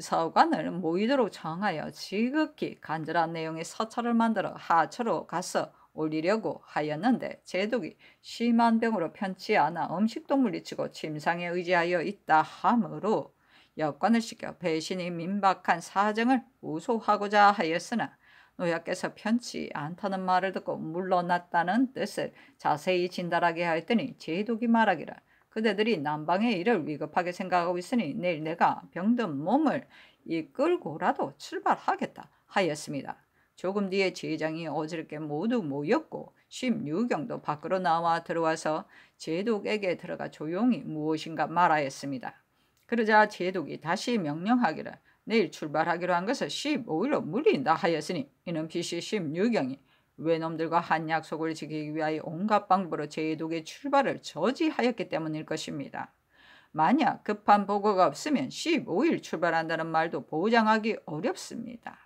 서관을 모이도록 정하여 지극히 간절한 내용의 서찰을 만들어 하처로 가서 올리려고 하였는데 제독이 심한 병으로 편치 않아 음식도 물리치고 침상에 의지하여 있다 하므로 여관을 시켜 배신이 민박한 사정을 우소하고자 하였으나 노약께서 편치 않다는 말을 듣고 물러났다는 뜻을 자세히 진달하게 하였더니 제독이 말하기를 그대들이 난방의 일을 위급하게 생각하고 있으니 내일 내가 병든 몸을 이끌고라도 출발하겠다 하였습니다. 조금 뒤에 제장이 어지럽게 모두 모였고 1 6경도 밖으로 나와 들어와서 제독에게 들어가 조용히 무엇인가 말하였습니다. 그러자 제독이 다시 명령하기를 내일 출발하기로 한 것을 15일로 물린다 하였으니 이는 빛이 1 6경이 외놈들과 한 약속을 지키기 위하여 온갖 방법으로 제독의 출발을 저지하였기 때문일 것입니다. 만약 급한 보고가 없으면 15일 출발한다는 말도 보장하기 어렵습니다.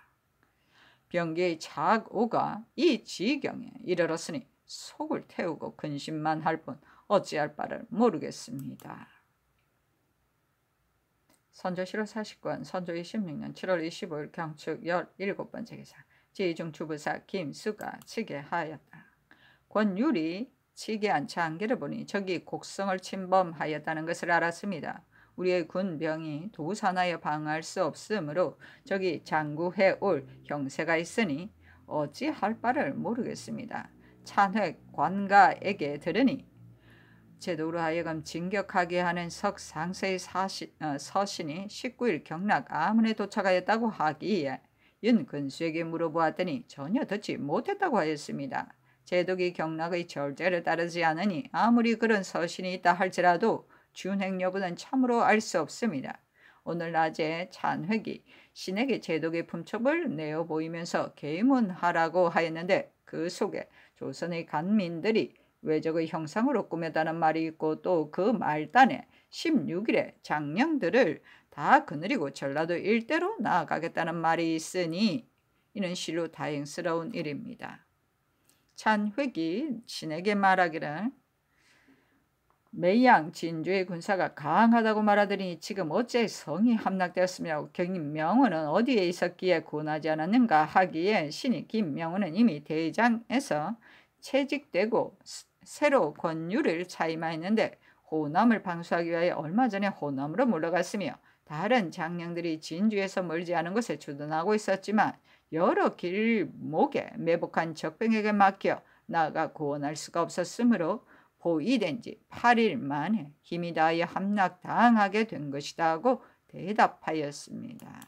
병기의 작오가 이 지경에 이르렀으니 속을 태우고 근심만 할 뿐 어찌할 바를 모르겠습니다. 선조시로 40권 선조 26년 7월 25일 경축 17번째 기상 지중추부사 김수가 치게 하였다. 권율이 치게 앉혀 안개를 보니 적이 곡성을 침범하였다는 것을 알았습니다. 우리의 군병이 도산하여 방할 수 없으므로 적이 장구해 올 형세가 있으니 어찌할 바를 모르겠습니다. 찬획 관가에게 들으니 제도로 하여금 진격하게 하는 석상세의 사시, 어, 서신이 19일 경락 아문에 도착하였다고 하기에 윤 근수에게 물어보았더니 전혀 듣지 못했다고 하였습니다. 제독이 경락의 절제를 따르지 않으니 아무리 그런 서신이 있다 할지라도 준행 여부는 참으로 알 수 없습니다. 오늘 낮에 찬획이 신에게 제독의 품첩을 내어 보이면서 계문하라고 하였는데 그 속에 조선의 간민들이 외적의 형상으로 꾸몄다는 말이 있고 또 그 말단에 16일에 장령들을 다 거느리고 전라도 일대로 나아가겠다는 말이 있으니 이는 실로 다행스러운 일입니다. 찬획이 신에게 말하기를 메양 진주의 군사가 강하다고 말하더니 지금 어째 성이 함락되었으며 김명호는 어디에 있었기에 고나지 않았는가 하기에 신이 김명호는 이미 대장에서 채직되고 새로 권유를 차임하였는데 호남을 방수하기 위해 얼마 전에 호남으로 물러갔으며 다른 장령들이 진주에서 멀지 않은 곳에 주둔하고 있었지만 여러 길목에 매복한 적병에게 맡겨 나가 아 구원할 수가 없었으므로 보이된지 8일 만에 힘이 다하여 함락당하게 된 것이다 하고 대답하였습니다.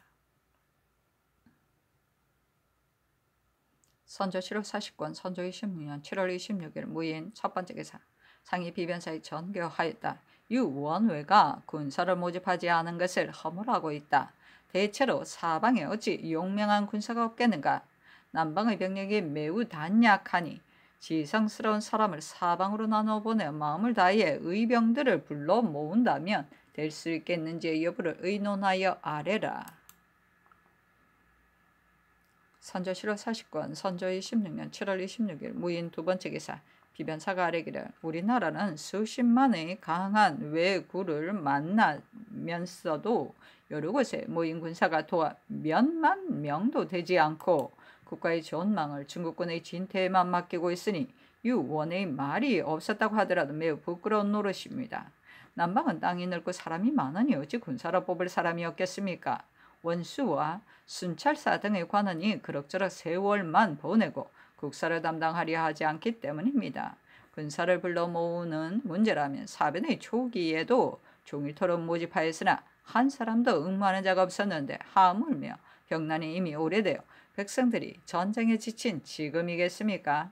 선조 7호 40권 선조 26년 7월 26일 무인 첫 번째 기사 상위 비변사에 전교하였다. 유원외가 군사를 모집하지 않은 것을 허물하고 있다. 대체로 사방에 어찌 용맹한 군사가 없겠는가? 남방의 병력이 매우 단약하니 지성스러운 사람을 사방으로 나눠 보내 마음을 다해 의병들을 불러 모은다면 될 수 있겠는지의 여부를 의논하여 아래라. 선조실로 40권 선조의 16년 7월 26일 무인 두 번째 기사 비변사가 아래기를 우리나라는 수십만의 강한 왜구를 만나면서도 여러 곳에 모인 군사가 도와 몇만 명도 되지 않고 국가의 전망을 중국군의 진퇴에만 맡기고 있으니 유원의 말이 없었다고 하더라도 매우 부끄러운 노릇입니다. 남방은 땅이 넓고 사람이 많으니 어찌 군사로 뽑을 사람이 없겠습니까? 원수와 순찰사 등의 관원이 그럭저럭 세월만 보내고 국사를 담당하려 하지 않기 때문입니다. 군사를 불러 모으는 문제라면 사변의 초기에도 종일토록 모집하였으나 한 사람도 응모하는 자가 없었는데 하물며 병난이 이미 오래되어 백성들이 전쟁에 지친 지금이겠습니까?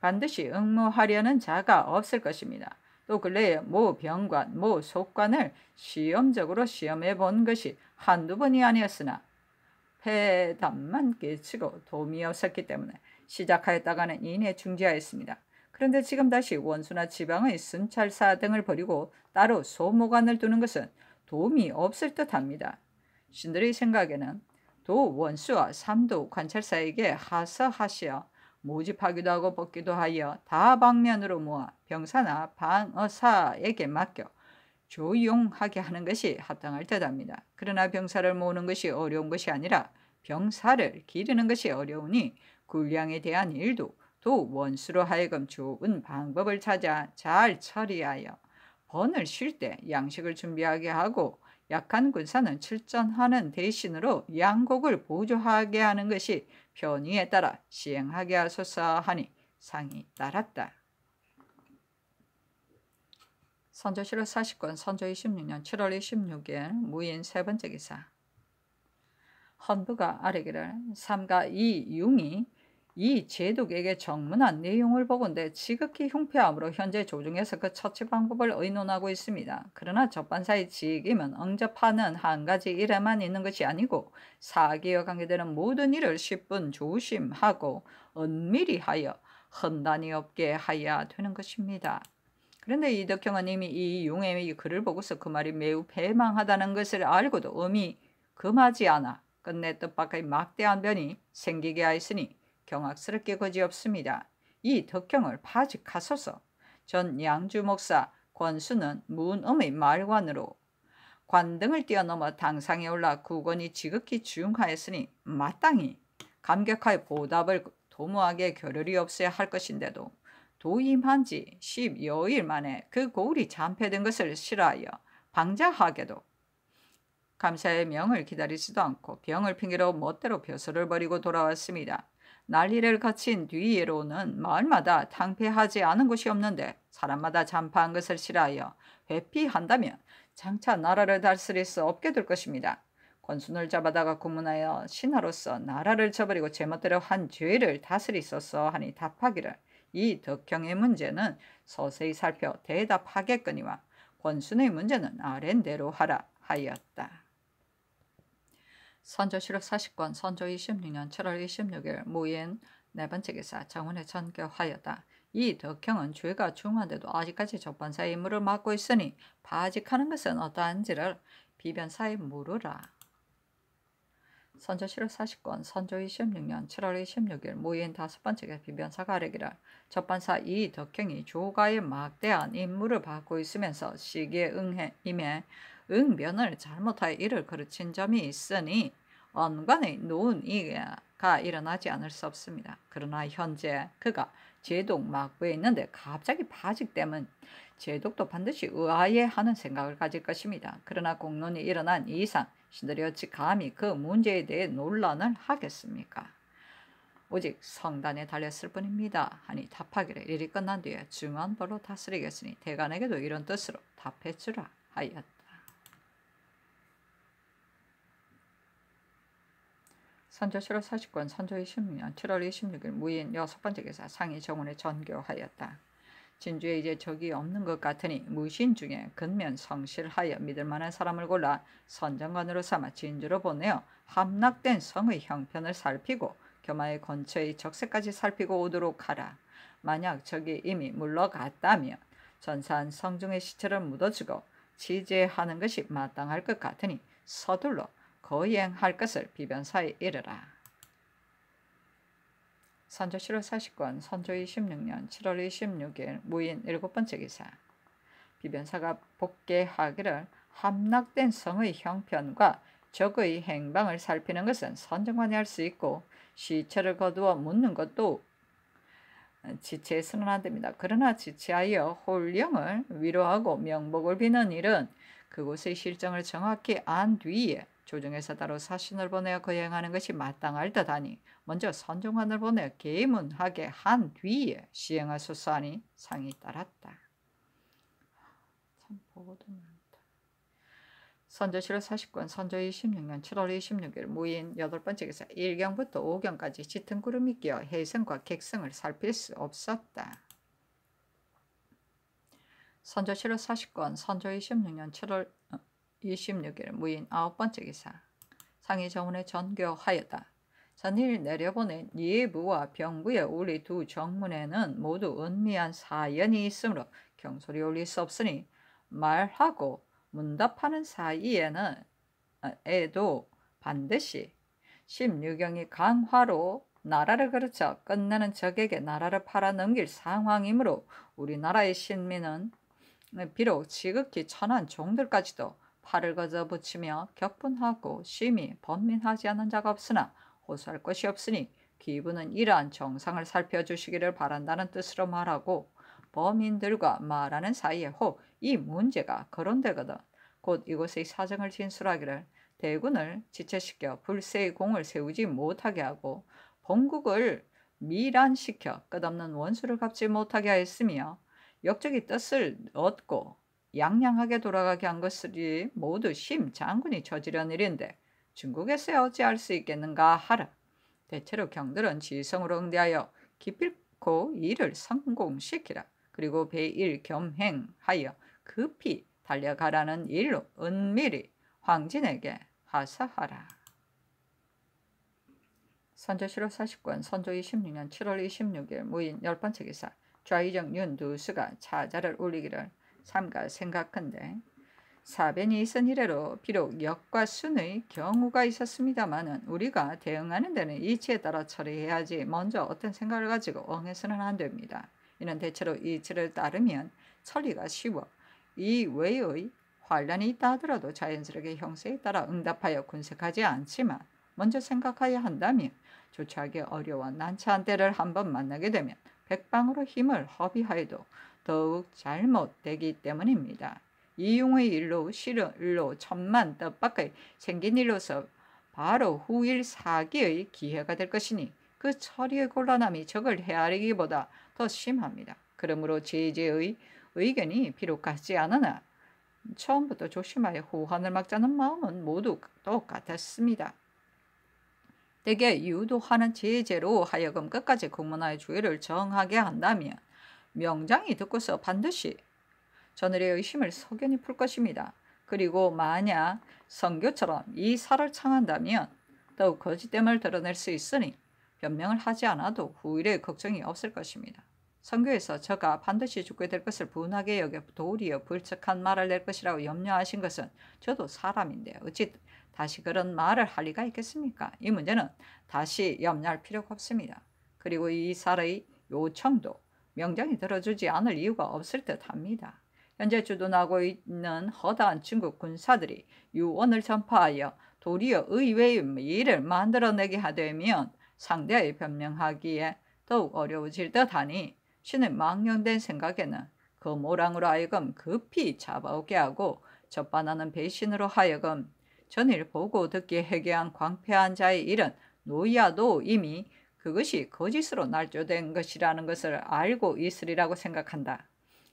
반드시 응모하려는 자가 없을 것입니다. 또 근래에 모 병관, 모 속관을 시험적으로 시험해 본 것이 한두 번이 아니었으나 폐담만 깨치고도미이 없었기 때문에 시작하였다가는 이내 중지하였습니다. 그런데 지금 다시 원수나 지방의 순찰사 등을 버리고 따로 소모관을 두는 것은 도움이 없을 듯합니다. 신들의 생각에는 도 원수와 삼도 관찰사에게 하서하시어 모집하기도 하고 뽑기도 하여 다방면으로 모아 병사나 방어사에게 맡겨 조용하게 하는 것이 합당할 듯합니다. 그러나 병사를 모으는 것이 어려운 것이 아니라 병사를 기르는 것이 어려우니 군량에 대한 일도 또 원수로 하여금 좋은 방법을 찾아 잘 처리하여 번을 쉴 때 양식을 준비하게 하고 약한 군사는 출전하는 대신으로 양곡을 보조하게 하는 것이 편의에 따라 시행하게 하소서 하니 상이 따랐다. 선조실록 40권 선조 26년 7월 26일 무인 세 번째 기사 헌부가 아래기를 삼가 이 융이 이 제독에게 정문한 내용을 보건대 지극히 흉패함으로 현재 조정에서그 처치 방법을 의논하고 있습니다. 그러나 접반사의 지임은 응접하는 한 가지 일에만 있는 것이 아니고 사기와 관계되는 모든 일을 십분 조심하고 은밀히 하여 헌단이 없게 하야 되는 것입니다. 그런데 이덕형은 이미 이 용의 글을 보고서 그 말이 매우 배망하다는 것을 알고도 음이 금하지 않아 끝내 뜻밖의 막대한 변이 생기게 하였으니 경악스럽게 거지없습니다. 이 덕경을 파직하소서. 전 양주 목사 권수는 무음의 말관으로 관등을 뛰어넘어 당상에 올라 구건이 지극히 중하였으니 마땅히 감격하여 보답을 도무하게 결혈이 없어야 할 것인데도 도임한 지 십여일 만에 그 고울이 잔폐된 것을 싫어하여 방자하게도 감사의 명을 기다리지도 않고 병을 핑계로 멋대로 벼슬을 버리고 돌아왔습니다. 난리를 갖친 뒤에로는 마을마다 탕패하지 않은 곳이 없는데 사람마다 잔파한 것을 싫어하여 회피한다면 장차 나라를 다스릴 수 없게 될 것입니다. 권순을 잡아다가 구문하여 신하로서 나라를 쳐버리고 제멋대로 한 죄를 다스리소서 하니 답하기를 이 덕형의 문제는 서세히 살펴 대답하겠거니와 권순의 문제는 아랜대로 하라 하였다. 선조 실록 40권 선조 26년 7월 26일 무인 네 번째 기사 정원에 전교하였다. 이 덕형은 죄가 중한데도 아직까지 접반사의 임무를 맡고 있으니 바직하는 것은 어떠한지를 비변사에 물으라. 선조 실월 40권 선조 26년 7월 26일 무인 다섯 번째 기사 비변사가 아래기를 접반사 이 덕형이 조가의 막대한 임무를 받고 있으면서 시기에 응해 임해 응변을 잘못할 일을 를 그르친 점이 있으니 언간의 놓은 이가 일어나지 않을 수 없습니다. 그러나 현재 그가 제독 막부에 있는데 갑자기 파직되면 제독도 반드시 의아해하는 생각을 가질 것입니다. 그러나 공론이 일어난 이상 신들이 어찌 감히 그 문제에 대해 논란을 하겠습니까? 오직 성단에 달렸을 뿐입니다. 하니 답하기를 일이 끝난 뒤에 중원벌로 다스리겠으니 대관에게도 이런 뜻으로 답해주라 하였다. 선조 7월 40권 선조 26년 7월 26일 무인 여섯 번째 기사 상의 정원에 전교하였다. 진주에 이제 적이 없는 것 같으니 무신 중에 근면 성실하여 믿을 만한 사람을 골라 선장관으로 삼아 진주로 보내어 함락된 성의 형편을 살피고 겸하의 건처의 적세까지 살피고 오도록 하라. 만약 적이 이미 물러갔다면 전산 성중의 시체를 묻어주고 지제하는 것이 마땅할 것 같으니 서둘러 거행할 것을 비변사에 이르라. 선조 7월 40권 선조 26년 7월 26일 무인 일곱 번째 기사 비변사가 복개하기를 함락된 성의 형편과 적의 행방을 살피는 것은 선정만이 할 수 있고 시체를 거두어 묻는 것도 지체해서는 안 됩니다. 그러나 지체하여 홀령을 위로하고 명복을 비는 일은 그곳의 실정을 정확히 안 뒤에 조정에서 따로 사신을 보내어 그 행하는 것이 마땅할 듯하니 먼저 선종관을 보내 계문하게 한 뒤에 시행하소서하니 상이 따랐다. 참 보고도 많다. 선조실록 40권 선조 26년 7월 26일 무인 8번째 기사 1경부터 5경까지 짙은 구름이 끼어 해성과 객성을 살필 수 없었다. 선조실록 40권 선조 26년 7월 26일 무인 아홉 번째 기사 상의 정원에 전교하였다. 전일 내려보낸 예부와 병구의 우리 두 정문에는 모두 은미한 사연이 있으므로 경솔이 올릴 수 없으니 말하고 문답하는 사이에는 아, 에도 반드시 16경이 강화로 나라를 그르쳐 끝내는 적에게 나라를 팔아넘길 상황이므로 우리나라의 신민은 비록 지극히 천한 종들까지도 팔을 거저 붙이며 격분하고 심히 번민하지 않은 자가 없으나 호소할 것이 없으니 기부는 이러한 정상을 살펴주시기를 바란다는 뜻으로 말하고 범인들과 말하는 사이에 혹 이 문제가 거론되거든 곧 이곳의 사정을 진술하기를 대군을 지체시켜 불세의 공을 세우지 못하게 하고 본국을 미란시켜 끝없는 원수를 갚지 못하게 하였으며 역적이 뜻을 얻고 양양하게 돌아가게 한 것이 모두 심 장군이 저지른 일인데 중국에서 어찌할 수 있겠는가 하라. 대체로 경들은 지성으로 응대하여 기필코 일을 성공시키라. 그리고 배일 겸행하여 급히 달려가라는 일로 은밀히 황진에게 하사하라. 선조실로 40권 선조 26년 7월 26일 무인 열번째 기사 좌이정 윤두수가 차자를 올리기를 삼가 생각한데 사변이 있은 이래로 비록 역과 순의 경우가 있었습니다마는 우리가 대응하는 데는 이치에 따라 처리해야지 먼저 어떤 생각을 가지고 엉해서는 안 됩니다. 이는 대체로 이치를 따르면 처리가 쉬워 이 외의 환란이 있다 하더라도 자연스럽게 형세에 따라 응답하여 군색하지 않지만 먼저 생각하여 한다면 조차하기 어려워 난처한 때를 한번 만나게 되면 백방으로 힘을 허비하여도 더욱 잘못되기 때문입니다. 이용의 일로 실은일로 천만 떡밖의 생긴 일로서 바로 후일 사기의 기회가 될 것이니 그 처리의 곤란함이 적을 헤아리기보다 더 심합니다. 그러므로 제재의 의견이 비록 같지 않으나 처음부터 조심하여 후환을 막자는 마음은 모두 똑같았습니다. 대개 유도하는 제재로 하여금 끝까지 공문화의 주의를 정하게 한다면 명장이 듣고서 반드시 저늘의 의심을 석연히 풀 것입니다. 그리고 만약 성교처럼 이 살을 창한다면 더욱 거짓됨을 드러낼 수 있으니 변명을 하지 않아도 후일의 걱정이 없을 것입니다. 선교에서 저가 반드시 죽게 될 것을 분하게 여겨 도리어 불측한 말을 낼 것이라고 염려하신 것은 저도 사람인데 어찌 다시 그런 말을 할 리가 있겠습니까? 이 문제는 다시 염려할 필요가 없습니다. 그리고 이 살의 요청도 명장이 들어주지 않을 이유가 없을 듯합니다. 현재 주둔하고 있는 허다한 중국 군사들이 유언을 전파하여 도리어 의외의 일을 만들어내게 하되면 상대의 변명하기에 더욱 어려워질 듯하니 신의 망령된 생각에는 그 모랑으로 하여금 급히 잡아오게 하고 접반하는 배신으로 하여금 전일 보고 듣기 해괴한 광패한 자의 일은 노야도 이미 그것이 거짓으로 날조된 것이라는 것을 알고 있으리라고 생각한다.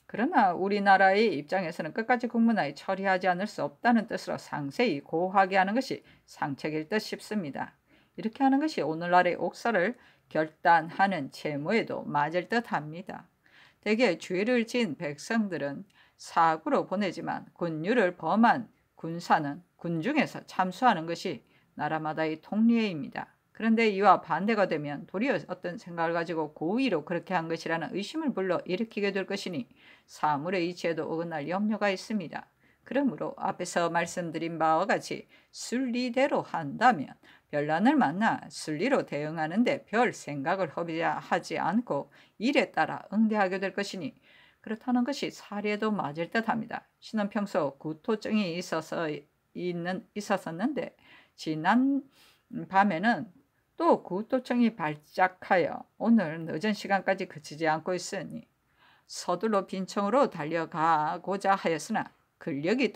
그러나 우리나라의 입장에서는 끝까지 국문화에 처리하지 않을 수 없다는 뜻으로 상세히 고하게 하는 것이 상책일 듯 싶습니다. 이렇게 하는 것이 오늘날의 옥사를 결단하는 채무에도 맞을 듯 합니다. 대개 죄를 지은 백성들은 사구로 보내지만 군유를 범한 군사는 군중에서 참수하는 것이 나라마다의 통례입니다. 그런데 이와 반대가 되면 도리어 어떤 생각을 가지고 고의로 그렇게 한 것이라는 의심을 불러 일으키게 될 것이니 사물의 이치에도 어긋날 염려가 있습니다. 그러므로 앞에서 말씀드린 바와 같이 순리대로 한다면 별난을 만나 순리로 대응하는데 별 생각을 허비하지 않고 일에 따라 응대하게 될 것이니 그렇다는 것이 사례도 맞을 듯합니다. 신은 평소 구토증이 있어서 있는 있었었는데 지난 밤에는 또 구도청이 발작하여 오늘 늦은 시간까지 그치지 않고 있으니 서둘러 빈청으로 달려가고자 하였으나 근력이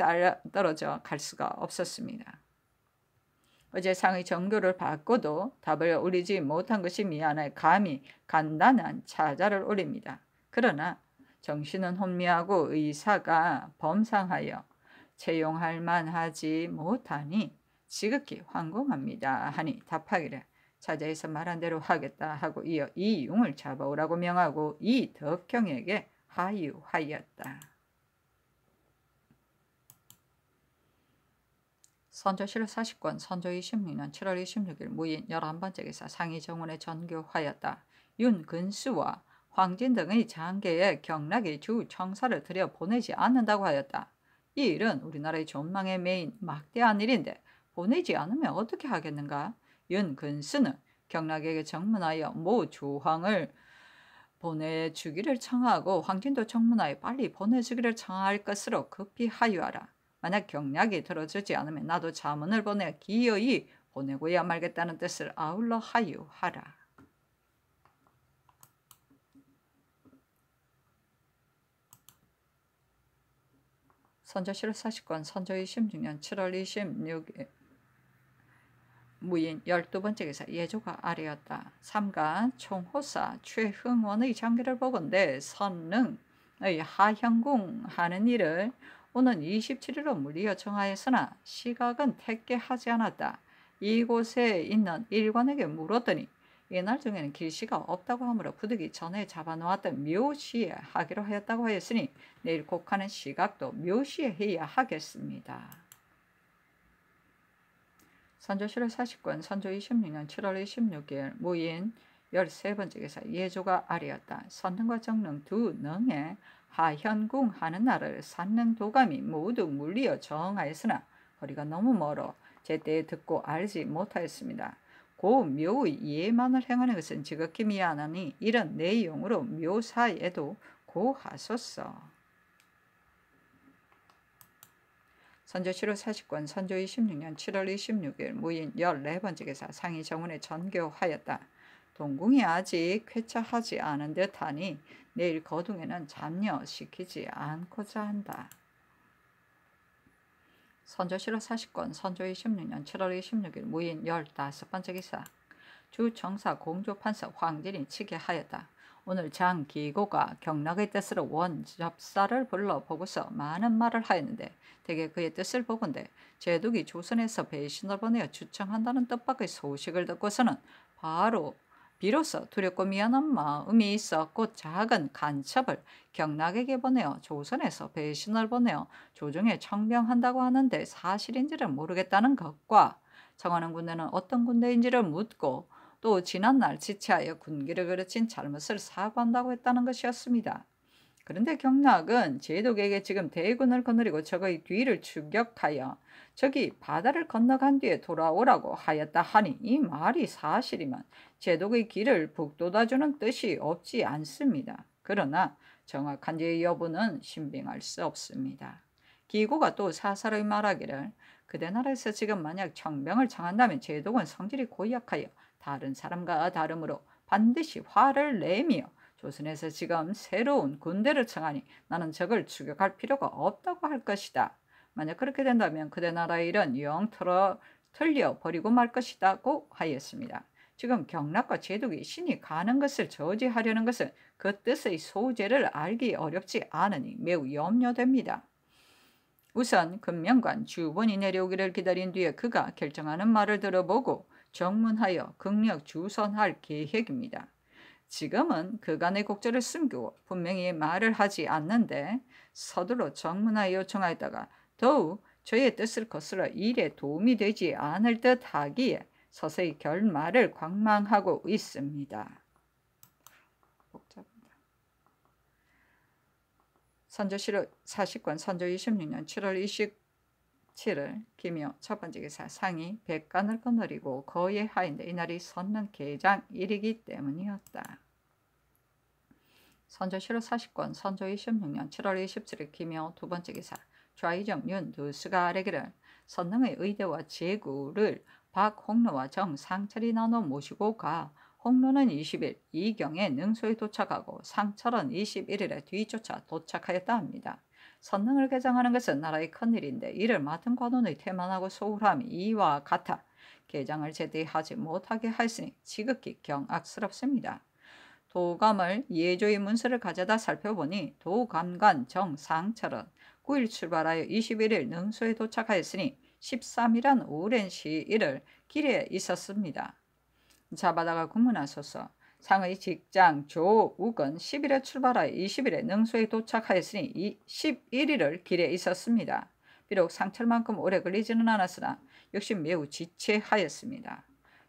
떨어져 갈 수가 없었습니다. 어제 상의 정교를 받고도 답을 올리지 못한 것이 미안해 감히 간단한 차자를 올립니다. 그러나 정신은 혼미하고 의사가 범상하여 채용할 만하지 못하니 지극히 황공합니다 하니 답하기를 찾아서 말한 대로 하겠다 하고 이어 이 용을 잡아오라고 명하고 이 덕형에게 하유하였다. 선조실 40권 선조 26년 7월 26일 무인 11번째 기사 상의 정원에 전교하였다. 윤근수와 황진 등의 장계에 경락이주 청사를 들여 보내지 않는다고 하였다. 이 일은 우리나라의 전망의 메인 막대한 일인데 보내지 않으면 어떻게 하겠는가? 윤근수는 경락에게 청문하여모 주황을 보내주기를 청하고 황진도 청문하여 빨리 보내주기를 청할 것으로 급히 하유하라. 만약 경락이 들어주지 않으면 나도 자문을 보내 기어이 보내고야 말겠다는 뜻을 아울러 하유하라. 선조실 40권 선조 26년 7월 26일 무인 열두 번째 기사 예조가 아래였다. 삼간 총호사 최흥원의 장기를 보건대 선릉의 하현궁 하는 일을 오는 27일로 물리어 청하였으나 시각은 택계하지 않았다. 이곳에 있는 일관에게 물었더니 옛날 중에는 길씨가 없다고 하므로 부득이 전에 잡아놓았던 묘시에 하기로 하였다고 하였으니 내일 곡하는 시각도 묘시에 해야 하겠습니다. 선조 7월 40권 선조 26년 7월 26일 무인 13번째 기사 예조가 아리였다. 선능과 정능 두 능에 하현궁 하는 나를 산능 도감이 모두 물리어 정하였으나 거리가 너무 멀어 제때 듣고 알지 못하였습니다. 고 묘의 예만을 행하는 것은 지극히 미안하니 이런 내용으로 묘사에도 고하소서. 선조 7호 40권 선조 26년 7월 26일 무인 14번째 기사 상의 정원에 전교하였다. 동궁이 아직 쾌차하지 않은 듯하니 내일 거둥에는 잠녀시키지 않고자 한다. 선조 7호 40권 선조 26년 7월 26일 무인 15번째 기사 주 정사 공조 판사 황진이 치게 하였다. 오늘 장 기고가 경락의 뜻으로 원 접사를 불러보고서 많은 말을 하였는데 대개 그의 뜻을 보건대 제독이 조선에서 배신을 보내어 주청한다는 뜻밖의 소식을 듣고서는 바로 비로소 두렵고 미안한 마음이 있었고 작은 간첩을 경락에게 보내어 조선에서 배신을 보내어 조정에 청병한다고 하는데 사실인지를 모르겠다는 것과 청하는 군대는 어떤 군대인지를 묻고 또 지난날 지체하여 군기를 그르친 잘못을 사과한다고 했다는 것이었습니다. 그런데 경락은 제독에게 지금 대군을 거느리고 적의 뒤를 추격하여 적이 바다를 건너간 뒤에 돌아오라고 하였다 하니 이 말이 사실이면 제독의 길을 북돋아주는 뜻이 없지 않습니다. 그러나 정확한지 여부는 신빙할 수 없습니다. 기고가 또 사사로이 말하기를 그대 나라에서 지금 만약 청병을 청한다면 제독은 성질이 고약하여 다른 사람과 다름으로 반드시 화를 내며 조선에서 지금 새로운 군대를 청하니 나는 적을 추격할 필요가 없다고 할 것이다. 만약 그렇게 된다면 그대 나라의 일은 영토로 틀려버리고 말 것이다고 하였습니다. 지금 경락과 제독이 신이 가는 것을 저지하려는 것은 그 뜻의 소재를 알기 어렵지 않으니 매우 염려됩니다. 우선 금명관 주본이 내려오기를 기다린 뒤에 그가 결정하는 말을 들어보고 정문하여 극력 주선할 계획입니다. 지금은 그간의 곡절을 숨기고 분명히 말을 하지 않는데 서둘러 정문하여 요청하였다가 더욱 저의 뜻을 거슬러 일에 도움이 되지 않을 듯 하기에 서서히 결말을 관망하고 있습니다. 복잡합니다. 선조 40권 선조 26년 7월 7일 기묘 첫 번째 기사 상이 백간을 거느리고 거의 하인데 이날이 선는 개장 일이기 때문이었다. 선조시로 40권 선조 26년 7월 27일 기묘 두 번째 기사 좌이정윤 두스가 아래기를 선릉의 의대와 제구를 박홍로와 정상철이 나눠 모시고 가 홍로는 20일 이경에 능소에 도착하고 상철은 21일에 뒤쫓아 도착하였다 합니다. 선능을 개장하는 것은 나라의 큰일인데 이를 맡은 관원의 태만하고 소홀함이 이와 같아 개장을 제대히 하지 못하게 하였으니 지극히 경악스럽습니다. 도감을 예조의 문서를 가져다 살펴보니 도감관 정상철은 9일 출발하여 21일 능소에 도착하였으니 1 3일은 오랜 시일을 길에 있었습니다. 자바다가 구문하소서 상의 직장 조우은 10일에 출발하여 20일에 능수에 도착하였으니 11일을 길에 있었습니다. 비록 상철만큼 오래 걸리지는 않았으나 역시 매우 지체하였습니다.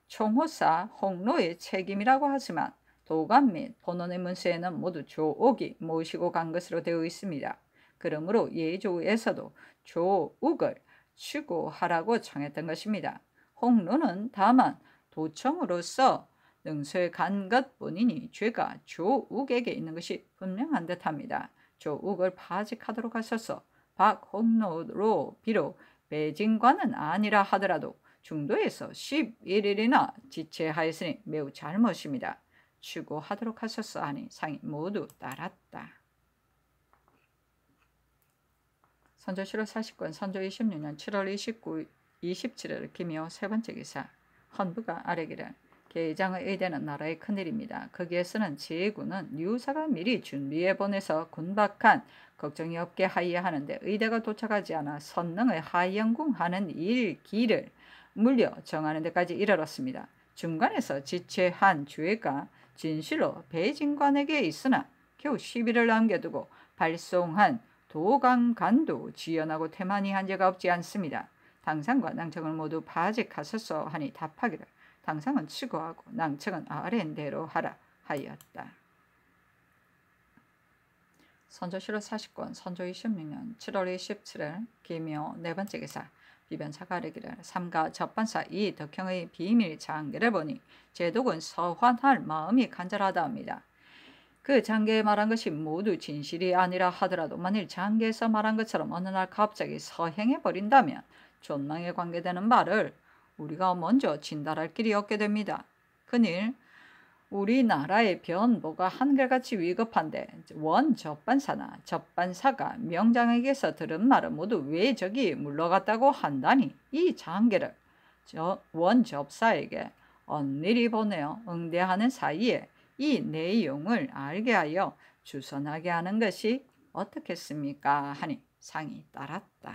총호사 홍로의 책임이라고 하지만 도감 및 본원의 문서에는 모두 조옥이 모시고 간 것으로 되어 있습니다. 그러므로 예조에서도 조옥을 추구하라고 정했던 것입니다. 홍로는 다만 도청으로서 능수에 간 것뿐이니 죄가 조욱에게 있는 것이 분명한 듯합니다. 조욱을 파직하도록 하셔서 박홍로로 비록 배진관은 아니라 하더라도 중도에서 11일이나 지체하였으니 매우 잘못입니다. 추구하도록 하셨어 하니 상이 모두 따랐다. 선조 7월 40권 선조 26년 7월 29, 27일 김이세 번째 기사 헌부가 아래기를 개장의 의대는 나라의 큰일입니다. 거기에서는 제군은 유사가 미리 준비해 보내서 군박한 걱정이 없게 하이에 하는데 의대가 도착하지 않아 선릉의 하영궁하는 일기를 물려 정하는 데까지 이르렀습니다. 중간에서 지체한 주의가 진실로 배진관에게 있으나 겨우 시비를 남겨두고 발송한 도강간도 지연하고 태만이 한 죄가 없지 않습니다. 당상과 낭청을 모두 파직하소서 하니 답하기를 항상은 치고하고 낭청은 아랜대로 하라 하였다. 선조실록 40권 선조 26년 7월 27일 기묘 네 번째 기사 비변사가 이르기를 삼가 접반사 이 덕형의 비밀 장계를 보니 제독은 서환할 마음이 간절하다합니다. 그 장계에 말한 것이 모두 진실이 아니라 하더라도 만일 장계에서 말한 것처럼 어느 날 갑자기 서행해 버린다면 존망에 관계되는 말을 우리가 먼저 진달할 길이 없게 됩니다. 그일 우리나라의 변보가 한결같이 위급한데 원 접반사나 접반사가 명장에게서 들은 말은 모두 왜적이 물러갔다고 한다니 이 장계를 원 접사에게 언니리 보내어 응대하는 사이에 이 내용을 알게 하여 주선하게 하는 것이 어떻겠습니까 하니 상이 따랐다.